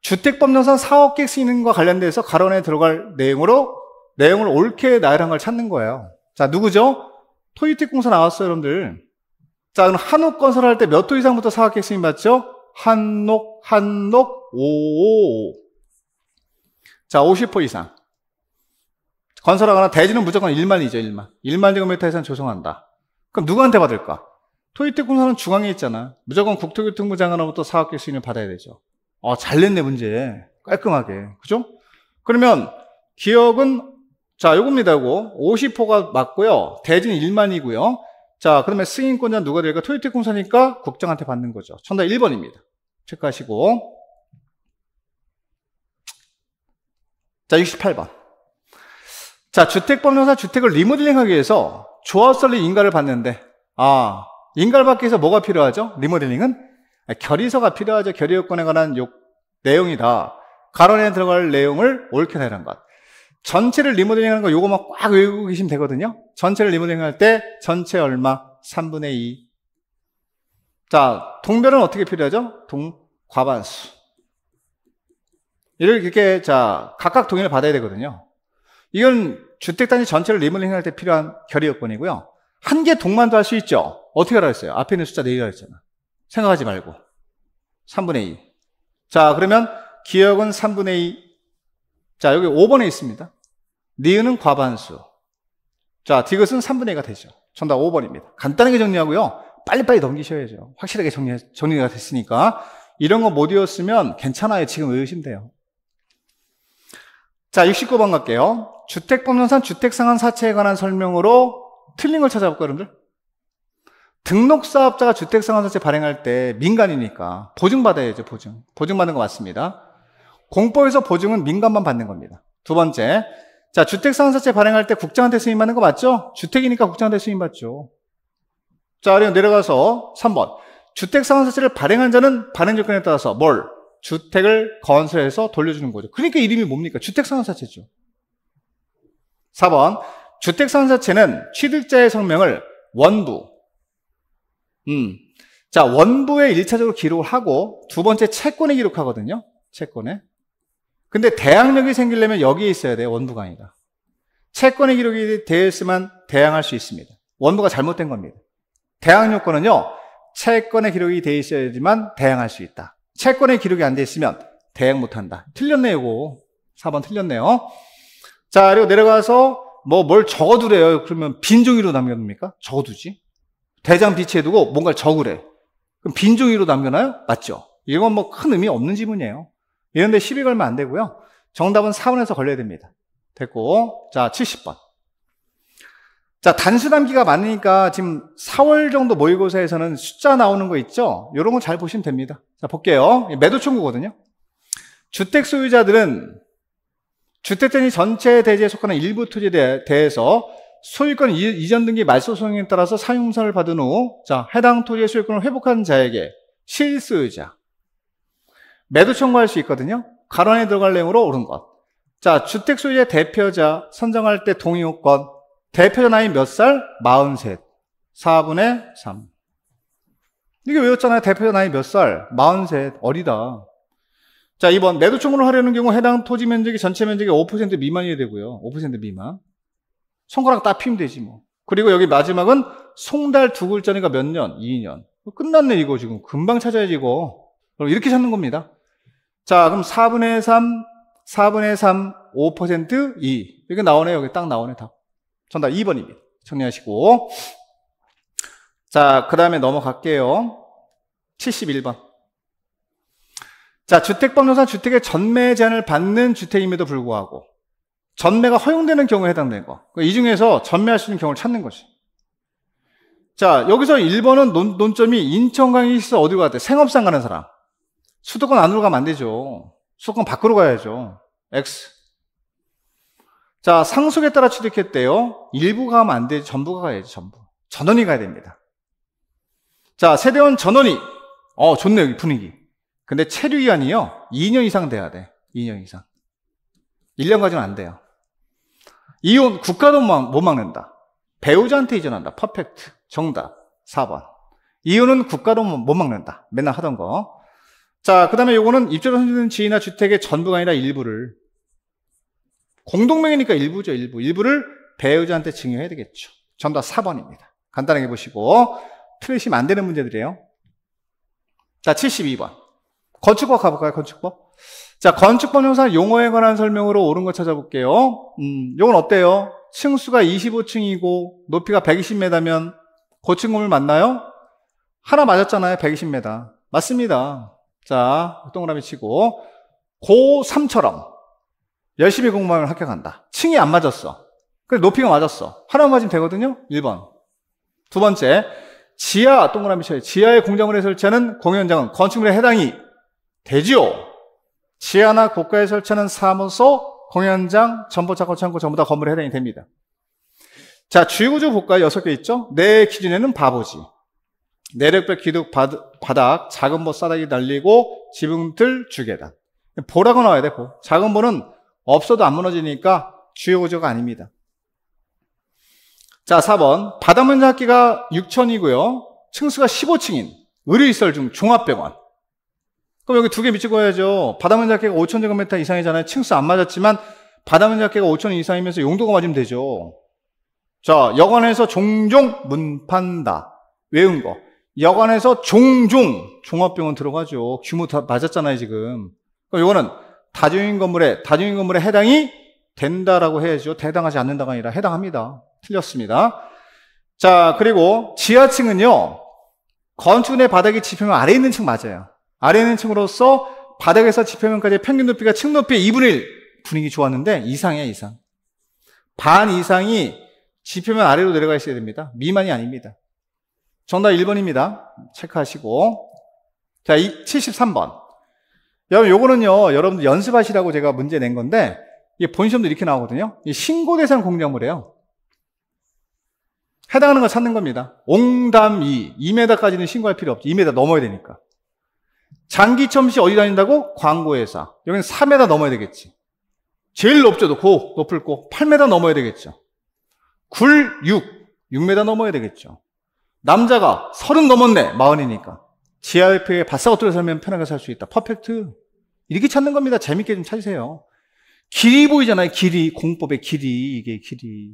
주택법령상 사업계획 쓰이는과 관련돼서 가론에 들어갈 내용으로 내용을 옳게 나열한 걸 찾는 거예요. 자, 누구죠? 토이틱공사 나왔어요, 여러분들. 자, 그럼 한옥 건설할 때 몇 도 이상부터 사업계획 쓰임 받죠? 한옥, 한옥, 오오오. 자, 50호 이상. 건설하거나 대지는 무조건 1만이죠, 1만. 1만 제곱미터 이상 조성한다. 그럼 누구한테 받을까? 토이특공사는 중앙에 있잖아. 무조건 국토교통부 장관으로부터 사업계 수인을 받아야 되죠. 어, 잘 냈네, 문제. 깔끔하게. 그죠? 그러면 기억은 자, 요겁니다, 요거. 50호가 맞고요. 대지는 1만이고요. 자, 그러면 승인권자 는 누가 될까? 토이특공사니까 국장한테 받는 거죠. 천당 1번입니다. 체크하시고. 자, 68번. 자, 주택법령사 주택을 리모델링하기 위해서 조합설립 인가를 받는데 아, 인가를 받기 위해서 뭐가 필요하죠? 리모델링은? 아, 결의서가 필요하죠. 결의 요건에 관한 요, 내용이다. 가론에 들어갈 내용을 옳게 되는 것. 전체를 리모델링하는 거 요거만 꽉 외우고 계시면 되거든요. 전체를 리모델링할 때 전체 얼마? 3분의 2. 자, 동별은 어떻게 필요하죠? 동, 과반수. 이를 이렇게, 자, 각각 동의를 받아야 되거든요. 이건 주택 단지 전체를 리모델링할 때 필요한 결의 요건이고요. 한 개 동만도 할 수 있죠. 어떻게 하라 고 했어요? 앞에 있는 숫자 4개라 했잖아. 생각하지 말고. 3분의 2. 자, 그러면 기억은 3분의 2. 자, 여기 5번에 있습니다. 니은은 과반수. 자, 디귿은 3분의 2가 되죠. 전답 5번입니다. 간단하게 정리하고요. 빨리빨리 넘기셔야죠. 확실하게 정리, 정리가 됐으니까. 이런 거못 외웠으면 괜찮아요. 지금 의심돼요. 자, 69번 갈게요. 주택법률상 주택상환 사채에 관한 설명으로 틀린 걸 찾아볼까요, 여러분들? 등록사업자가 주택상환사채 발행할 때 민간이니까 보증받아야죠, 보증. 보증받는 거 맞습니다. 공법에서 보증은 민간만 받는 겁니다. 두 번째. 자, 주택상환사채 발행할 때 국장한테 승인받는거 맞죠? 주택이니까 국장한테 승인받죠 자, 그리고 내려가서 3번. 주택상환사채를 발행한 자는 발행 조건에 따라서 뭘? 주택을 건설해서 돌려주는 거죠. 그러니까 이름이 뭡니까? 주택상환사채죠. 4번 주택선사채는 취득자의 성명을 원부 음. 자 원부에 1차적으로 기록을 하고 두 번째 채권에 기록하거든요 채권에 근데 대항력이 생기려면 여기에 있어야 돼요 원부가 아니라 채권의 기록이 되어 있으면 대항할 수 있습니다 원부가 잘못된 겁니다 대항요건은요 채권의 기록이 되어 있어야지만 대항할 수 있다 채권의 기록이 안 되어 있으면 대항 못한다 틀렸네요 이거 4번 틀렸네요 자, 그리고 내려가서 뭐 뭘 적어두래요. 그러면 빈 종이로 남겨둡니까? 적어두지. 대장 비치해 두고 뭔가를 적으래. 그럼 빈 종이로 남겨놔요? 맞죠? 이건 뭐 큰 의미 없는 지문이에요. 이런데 0비 걸면 안 되고요. 정답은 4원에서 걸려야 됩니다. 됐고. 자, 70번. 자, 단순한기가 많으니까 지금 4월 정도 모의고사에서는 숫자 나오는 거 있죠? 이런 거 잘 보시면 됩니다. 자, 볼게요. 매도 청구거든요. 주택 소유자들은 주택등이 전체 대지에 속하는 일부 토지에 대해서 소유권 이전 등기 말소송에 소 따라서 사용사를 받은 후 자, 해당 토지의 소유권을 회복한 자에게 실수유자 매도 청구할 수 있거든요. 가로안에 들어갈 내용으로 오른 것. 자, 주택 소유의 대표자 선정할 때 동의 요건 대표자 나이 몇 살? 43 4분의 3 이게 외웠잖아요. 대표자 나이 몇 살? 43 어리다. 자, 2번. 매도청구를 하려는 경우 해당 토지 면적이 전체 면적의 5% 미만이 되고요. 5% 미만. 손가락 딱 피면 되지 뭐. 그리고 여기 마지막은 송달 두 글자니까 몇 년? 2년. 끝났네 이거 지금. 금방 찾아야지 이거. 그럼 이렇게 찾는 겁니다. 자, 그럼 4분의 3, 4분의 3, 5% 2. 이렇게 나오네요. 여기 딱 나오네 다. 정답 2번입니다. 정리하시고. 자, 그 다음에 넘어갈게요. 71번. 자, 주택법률상 주택의 전매 제한을 받는 주택임에도 불구하고 전매가 허용되는 경우에 해당되는 거. 그러니까 이 중에서 전매할 수 있는 경우를 찾는 거지. 자, 여기서 1번은 논, 점이 인천강이 있어 어디 가야 돼? 생업상 가는 사람. 수도권 안으로 가면 안 되죠. 수도권 밖으로 가야죠. X. 자, 상속에 따라 취득했대요. 일부가 가면 안 되지. 전부가 가야지, 전부. 전원이 가야 됩니다. 자, 세대원 전원이. 어, 좋네, 여기 분위기. 근데 체류기간이요. 2년 이상 돼야 돼. 2년 이상. 1년 가지면 안 돼요. 이혼 국가도 못 막는다. 배우자한테 이전한다. 퍼펙트. 정답. 4번. 이혼은 국가도 못 막는다. 맨날 하던 거. 자, 그 다음에 요거는 입주자 선수는 지위나 주택의 전부가 아니라 일부를 공동명이니까 일부죠, 일부. 일부를 배우자한테 증여해야 되겠죠. 전부 다 4번입니다. 간단하게 보시고 틀리시면 안 되는 문제들이에요. 자, 72번. 건축법 가볼까요? 건축법? 자, 건축법 형상 용어에 관한 설명으로 옳은 거 찾아볼게요. 음, 요건 어때요? 층수가 25층이고 높이가 120m면 고층 건물 맞나요? 하나 맞았잖아요. 120m. 맞습니다. 자, 동그라미 치고 고3처럼 열심히 공부하면 합격한다. 층이 안 맞았어. 근데 높이가 맞았어. 하나 맞으면 되거든요. 1번. 두 번째, 지하 동그라미 쳐요. 지하에 공장을 설치하는 공연장은 건축물에 해당이 되지요. 지하나 국가에 설치하는 사무소, 공연장, 전보 창고 창고 전부 다 건물에 해당이 됩니다. 자, 주구조 국가 여개 있죠? 내 기준에는 바보지. 내력벽 기둥 바닥, 작은 보 싸다기 날리고 지붕틀 주계단. 보라고 나와야 돼, 보. 작은 보는 없어도 안 무너지니까 주요구조가 아닙니다. 자, 4번. 바닥면 작기가 6천이고요. 층수가 15층인 의료시설 중 종합병원. 그럼 여기 두 개 밑줄 그어야죠. 바닥면 작해가 5,000제곱미터 이상이잖아요. 층수 안 맞았지만 바닥면 작해가 5,000 이상이면서 용도가 맞으면 되죠. 자, 여관에서 종종 문판다. 외운 거. 여관에서 종종 종합병원 들어가죠. 규모 다 맞았잖아요, 지금. 그럼 이거는 다중인 건물에, 다중인 건물에 해당이 된다라고 해야죠. 해당하지 않는다가 아니라 해당합니다. 틀렸습니다. 자, 그리고 지하층은요, 건축 내 바닥이 지표면 아래에 있는 층 맞아요. 아래는 층으로서 바닥에서 지표면까지 평균 높이가 층 높이의 2분의 1 분위기 좋았는데 이상이야 이상 반 이상이 지표면 아래로 내려가 있어야 됩니다 미만이 아닙니다 정답 1번입니다 체크하시고 자 73번 여러분 요거는요 여러분들 연습하시라고 제가 문제 낸 건데 본시험도 이렇게 나오거든요 신고 대상 공략물이에요 해당하는 거 찾는 겁니다 옹담 2 2m까지는 신고할 필요 없죠 2m 넘어야 되니까 장기첨 씨 어디 다닌다고? 광고회사. 여기는 4 m 넘어야 되겠지. 제일 높죠. 도 고, 높을 고. 8m 넘어야 되겠죠. 굴 6, 6m 넘어야 되겠죠. 남자가 30 넘었네. 40이니까. 지하회에 바싹 엎드려 살면 편하게 살 수 있다. 퍼펙트. 이렇게 찾는 겁니다. 재밌게 좀 찾으세요. 길이 보이잖아요. 길이. 공법의 길이. 이게 길이.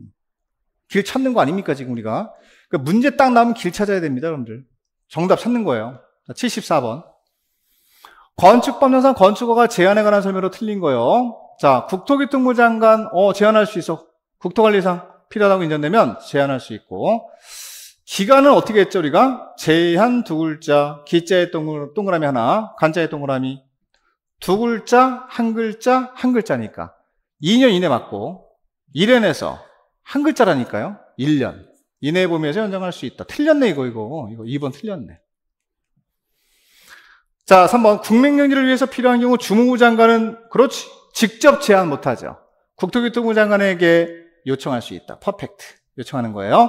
길 찾는 거 아닙니까? 지금 우리가. 그러니까 문제 딱 나오면 길 찾아야 됩니다. 여러분들. 정답 찾는 거예요. 74번. 건축법령상 건축허가 제한에 관한 설명으로 틀린 거예요. 자, 국토교통부 장관, 어, 제한할 수 있어. 국토관리상 필요하다고 인정되면 제한할 수 있고. 기간은 어떻게 했죠, 우리가? 제한 두 글자, 기자의 동그라미 하나, 간자의 동그라미. 두 글자, 한 글자, 한 글자니까. 2년 이내 맞고, 1년에서 한 글자라니까요. 1년. 이내 범위에서 연장할 수 있다. 틀렸네, 이거, 이거. 이거 2번 틀렸네. 자, 3번 국민경제를 위해서 필요한 경우 주무부 장관은 그렇지 직접 제안 못하죠. 국토교통부 장관에게 요청할 수 있다. 퍼펙트 요청하는 거예요.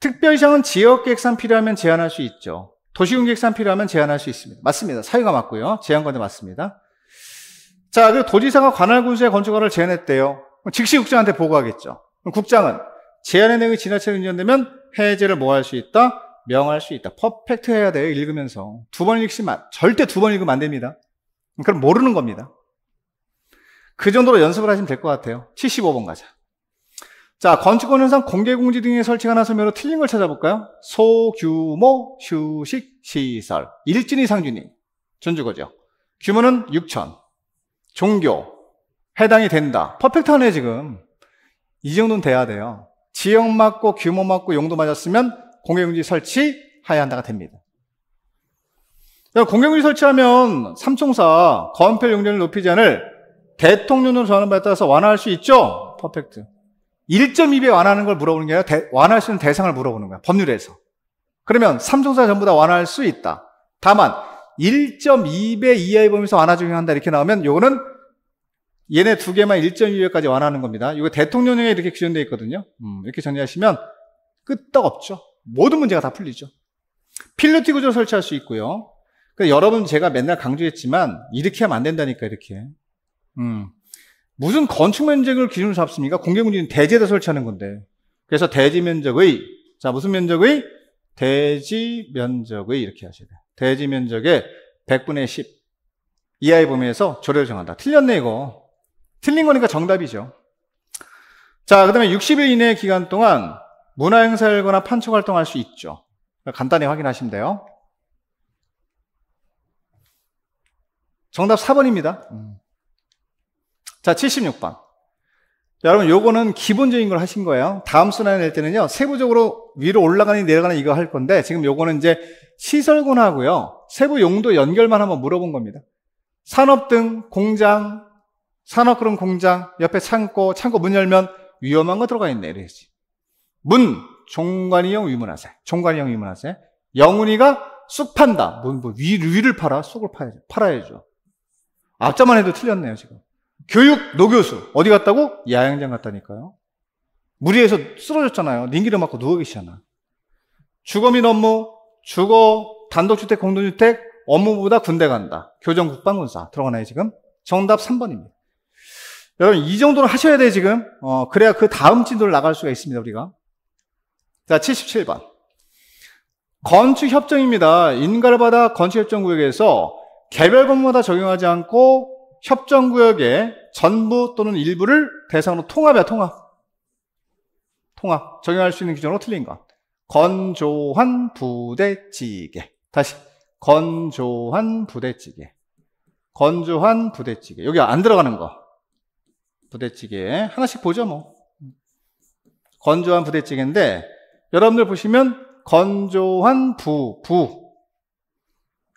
특별시장은 지역계획상 필요하면 제안할 수 있죠. 도시군계획산 필요하면 제안할 수 있습니다. 맞습니다. 사유가 맞고요. 제안권도 맞습니다. 자, 그 도지사가 관할군수의 건축허를 제안했대요. 즉시 국장한테 보고하겠죠. 그럼 국장은 제안의 내용이 지나치게 인정되면 해제를 뭐 할 수 있다? 명할 수 있다. 퍼펙트 해야 돼요, 읽으면서. 두 번 읽시면, 절대 두 번 읽으면 안 됩니다. 그럼 모르는 겁니다. 그 정도로 연습을 하시면 될 것 같아요. 75번 가자. 자, 건축권 현상 공개공지 등에 설치가 나명으로 틀린 걸 찾아볼까요? 소규모 휴식 시설. 일진이 상준이. 전주거죠. 규모는 6천. 종교. 해당이 된다. 퍼펙트하네, 지금. 이 정도는 돼야 돼요. 지역 맞고 규모 맞고 용도 맞았으면 공영유지 설치하야 한다가 됩니다. 그러니까 공영유지 설치하면 삼총사 건폐표 용전을 높이지 않을 대통령령 전환 받에 따라서 완화할 수 있죠? 퍼펙트. 1.2배 완화하는 걸 물어보는 게 아니라 대, 완화할 수 있는 대상을 물어보는 거야. 법률에서. 그러면 삼총사 전부 다 완화할 수 있다. 다만 1.2배 이하의 범위에서 완화 적용한다 이렇게 나오면 요거는 얘네 두 개만 1.2배까지 완화하는 겁니다. 이거 대통령령에 이렇게 규정되어 있거든요. 음, 이렇게 정리하시면 끄떡없죠. 모든 문제가 다 풀리죠. 필리티 구조를 설치할 수 있고요. 그러니까 여러분 제가 맨날 강조했지만 이렇게 하면 안 된다니까 이렇게. 음. 무슨 건축 면적을 기준으로 잡습니까? 공개 문제는 대지에다 설치하는 건데. 그래서 대지 면적의 자 무슨 면적의 대지 면적의 이렇게 하셔야 돼요. 대지 면적의 100분의 10 이하의 범위에서 조례를 정한다. 틀렸네 이거. 틀린 거니까 정답이죠. 자, 그 다음에 60일 이내 기간 동안 문화 행사에 열거나 판촉 활동할 수 있죠. 간단히 확인하시면 돼요. 정답 4번입니다. 음. 자, 76번. 여러분, 요거는 기본적인 걸 하신 거예요. 다음 순환에 낼 때는요, 세부적으로 위로 올라가니 내려가니 이거 할 건데, 지금 요거는 이제 시설군하고요, 세부 용도 연결만 한번 물어본 겁니다. 산업 등 공장, 산업 그런 공장, 옆에 창고, 창고 문 열면 위험한 거 들어가 있네, 이래야지. 문 종관이형 위문하세. 종관이형 위문하세. 영훈이가 쑥 판다. 뭐, 뭐 위, 위를 팔아? 쑥을 팔아야죠. 팔아야죠. 앞자만 해도 틀렸네요, 지금. 교육, 노교수. 어디 갔다고? 야영장 갔다니까요. 무리해서 쓰러졌잖아요. 닌기를 맞고 누워 계시잖아. 주거민 업무, 주거, 단독주택, 공동주택, 업무보다 군대 간다. 교정, 국방군사. 들어가나요, 지금? 정답 3번입니다. 여러분, 이 정도는 하셔야 돼, 지금. 어, 그래야 그 다음 진도를 나갈 수가 있습니다, 우리가. 자, 77번. 건축협정입니다. 인가를받아 건축협정구역에서 개별 건물마다 적용하지 않고 협정구역의 전부 또는 일부를 대상으로 통합이야, 통합. 통합. 적용할 수 있는 기준으로 틀린 것. 건조한 부대찌개. 다시. 건조한 부대찌개. 건조한 부대찌개. 여기 안 들어가는 거. 부대찌개. 하나씩 보죠, 뭐. 건조한 부대찌개인데, 여러분들 보시면 건조한 부, 부.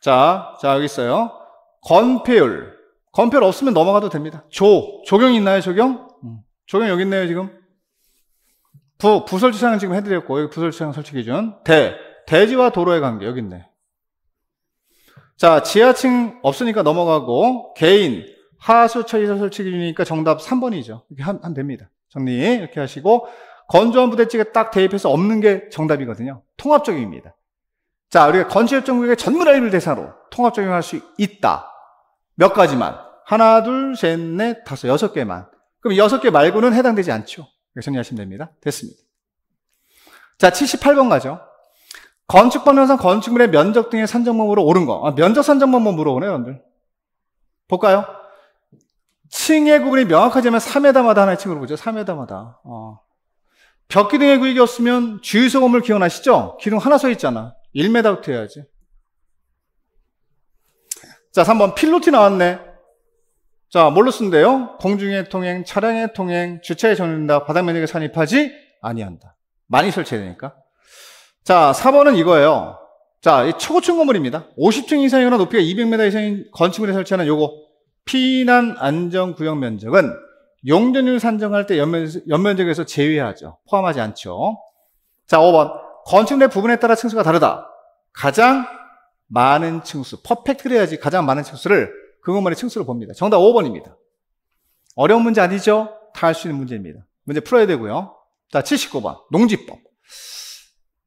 자, 자, 여기 있어요. 건폐율. 건폐율 없으면 넘어가도 됩니다. 조. 조경 있나요, 조경? 음. 조경 여기 있네요, 지금. 부, 부설치상은 지금 해드렸고, 여기 부설치상 설치 기준. 대. 대지와 도로의 관계, 여기 있네. 자, 지하층 없으니까 넘어가고, 개인. 하수처리사 설치 기준이니까 정답 3번이죠. 이렇게 하면 됩니다. 정리 이렇게 하시고, 건조한 부대찌개 딱 대입해서 없는 게 정답이거든요. 통합 적입니다 자, 우리가 건축협 정국의 전문 아이를 대상으로 통합 적용할 수 있다. 몇 가지만. 하나, 둘, 셋, 넷, 다섯, 여섯 개만. 그럼 여섯 개 말고는 해당되지 않죠. 정리하시면 됩니다. 됐습니다. 자, 78번 가죠. 건축법령상 건축물의 면적 등의 산정범으로 오른 거. 아, 면적 산정범만 물어보네요, 여러분들. 볼까요? 층의 구분이 명확하지만 3m마다 하나의 층으로 보죠. 3m마다. 어. 벽기둥의 구역이였으면 주유소 건물 기억나시죠? 기둥 하나 서 있잖아. 1m부터 해야지. 자, 3번 필로티 나왔네. 자, 뭘로 쓴대요? 공중의 통행, 차량의 통행, 주차에 적는다, 바닥면역에 산입하지 아니한다. 많이 설치되니까. 자, 4번은 이거예요. 자, 이 초고층 건물입니다. 50층 이상이거나 높이가 200m 이상인 건축물에 설치하는 요거. 피난 안전 구역 면적은 용적률 산정할 때 연면, 연면적에서 제외하죠. 포함하지 않죠. 자, 5번. 건축 내 부분에 따라 층수가 다르다. 가장 많은 층수, 퍼펙트를 해야지 가장 많은 층수를 그것만의 층수를 봅니다. 정답 5번입니다. 어려운 문제 아니죠? 다 할 수 있는 문제입니다. 문제 풀어야 되고요. 자, 79번. 농지법.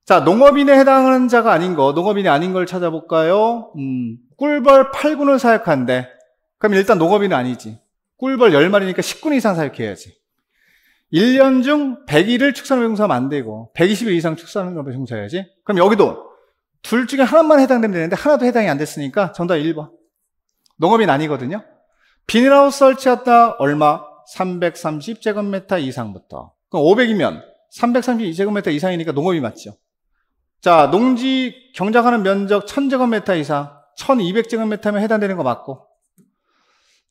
자, 농업인에 해당하는 자가 아닌 거, 농업인이 아닌 걸 찾아볼까요? 음, 꿀벌 8군을 사약한데, 그럼 일단 농업인은 아니지. 꿀벌 10마리니까 10군 이상 사육해야지. 1년 중 100일을 축산업용사 하면안되고 120일 이상 축산업용사 해야지. 그럼 여기도 둘 중에 하나만 해당되는데 하나도 해당이 안 됐으니까 정다 1번. 농업인 아니거든요. 비닐하우스 설치했다 얼마? 330제곱미터 이상부터. 그럼 500이면 332제곱미터 이상이니까 농업이 맞죠. 자, 농지 경작하는 면적 1000제곱미터 이상, 1200제곱미터면 해당되는 거 맞고,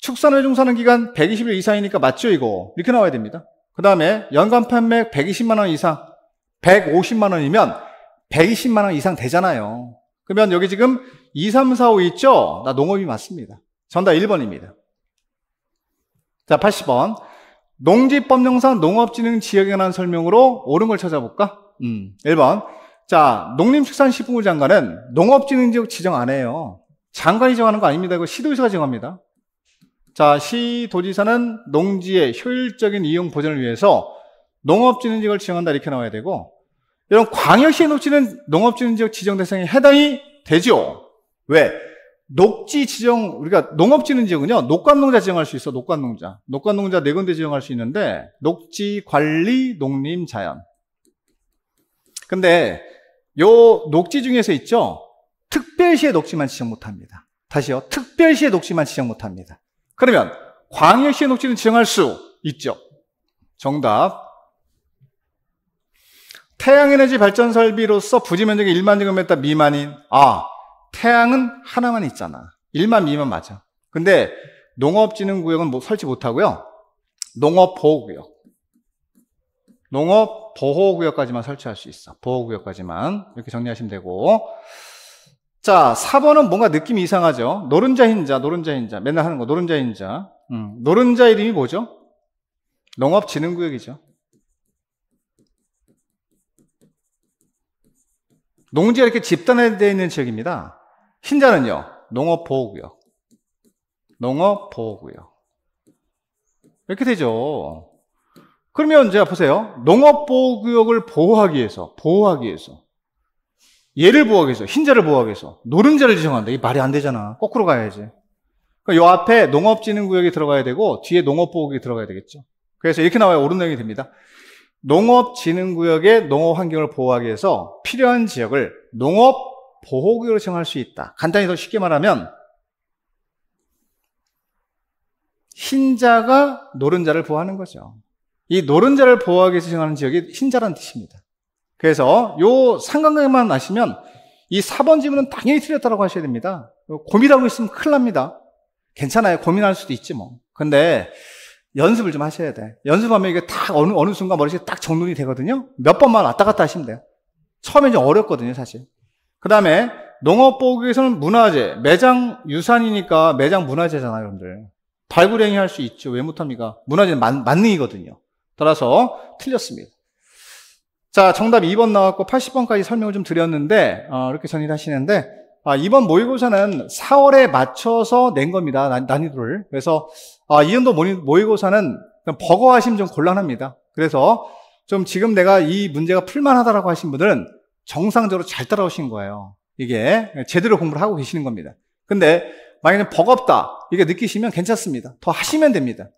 축산을 종사하는 기간 120일 이상이니까 맞죠 이거 이렇게 나와야 됩니다. 그 다음에 연간 판매 120만 원 이상 150만 원이면 120만 원 이상 되잖아요. 그러면 여기 지금 2, 3, 4, 5 있죠? 나 농업이 맞습니다. 전답 1번입니다. 자, 80번. 농지법령상 농업진흥지역에 관한 설명으로 옳은 걸 찾아볼까? 음, 1번. 자, 농림축산식품부 장관은 농업진흥지역 지정 안 해요. 장관이 정하는 거 아닙니다. 이거 시도지가 정합니다. 자, 시도지사는 농지의 효율적인 이용 보전을 위해서 농업진흥지역을 지정한다 이렇게 나와야 되고 이런 광역시의 녹지는 농업진흥지역 지정 대상에 해당이 되죠. 왜? 녹지 지정 우리가 농업진흥지역은요 녹관농자 지정할 수 있어 녹관농자 녹관농자 네 군데 지정할 수 있는데 녹지 관리 농림 자연 근데 요 녹지 중에서 있죠 특별시의 녹지만 지정 못합니다 다시요 특별시의 녹지만 지정 못합니다 그러면 광역시의 녹지는 지정할 수 있죠. 정답. 태양에너지 발전 설비로서 부지 면적이 1만 제곱미터 미만인 아 태양은 하나만 있잖아. 1만 미만 맞아. 근데 농업진흥구역은 뭐 설치 못하고요. 농업보호구역. 농업보호구역까지만 설치할 수 있어. 보호구역까지만. 이렇게 정리하시면 되고. 자, 4번은 뭔가 느낌이 이상하죠? 노른자 흰자, 노른자 흰자. 맨날 하는 거, 노른자 흰자. 음, 노른자 이름이 뭐죠? 농업진흥구역이죠. 농지가 이렇게 집단화되어 있는 지역입니다. 흰자는요, 농업보호구역. 농업보호구역. 이렇게 되죠. 그러면 이제 보세요. 농업보호구역을 보호하기 위해서, 보호하기 위해서. 얘를 보호하기 위해서, 흰자를 보호하기 위해서 노른자를 지정한다. 이 말이 안 되잖아. 거꾸로 가야지. 그요 러니까 앞에 농업진흥구역이 들어가야 되고 뒤에 농업보호구역이 들어가야 되겠죠. 그래서 이렇게 나와야 옳은 내용이 됩니다. 농업진흥구역의 농업환경을 보호하기 위해서 필요한 지역을 농업보호구역으로 정할 수 있다. 간단히 더 쉽게 말하면 흰자가 노른자를 보호하는 거죠. 이 노른자를 보호하기 위해서 정하는 지역이 흰자란 뜻입니다. 그래서 요 상관관계만 아시면 이 4번 지문은 당연히 틀렸다고 하셔야 됩니다. 고민하고 있으면 큰일 납니다. 괜찮아요. 고민할 수도 있지 뭐. 근데 연습을 좀 하셔야 돼. 연습하면 이게 딱 어느, 어느 순간 머릿속에 딱 정돈이 되거든요. 몇 번만 왔다 갔다 하시면 돼요. 처음에좀 어렵거든요, 사실. 그 다음에 농업보호국에서는 문화재, 매장 유산이니까 매장 문화재잖아요, 여러분들. 발굴행위 할 수 있죠. 왜 못합니까? 문화재는 만, 만능이거든요. 따라서 틀렸습니다. 자, 정답 2번 나왔고 80번까지 설명을 좀 드렸는데 어, 이렇게 전이 를 하시는데 아, 이번 모의고사는 4월에 맞춰서 낸 겁니다. 난, 이도를 그래서 아, 이연도 모의고사는 버거하시면 좀 곤란합니다. 그래서 좀 지금 내가 이 문제가 풀만하다라고 하신 분들은 정상적으로 잘 따라오신 거예요. 이게 제대로 공부를 하고 계시는 겁니다. 근데 만약에 버겁다 이게 느끼시면 괜찮습니다. 더 하시면 됩니다.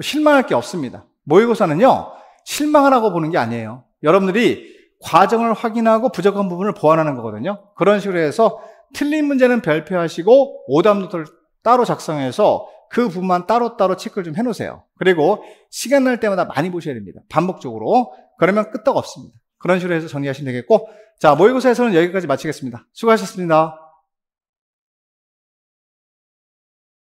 실망할 게 없습니다. 모의고사는요 실망하라고 보는 게 아니에요. 여러분들이 과정을 확인하고 부족한 부분을 보완하는 거거든요. 그런 식으로 해서 틀린 문제는 별표하시고 오답 노트를 따로 작성해서 그 부분만 따로따로 체크를 좀 해놓으세요. 그리고 시간 날 때마다 많이 보셔야 됩니다. 반복적으로. 그러면 끄떡 없습니다. 그런 식으로 해서 정리하시면 되겠고 자 모의고사에서는 여기까지 마치겠습니다. 수고하셨습니다.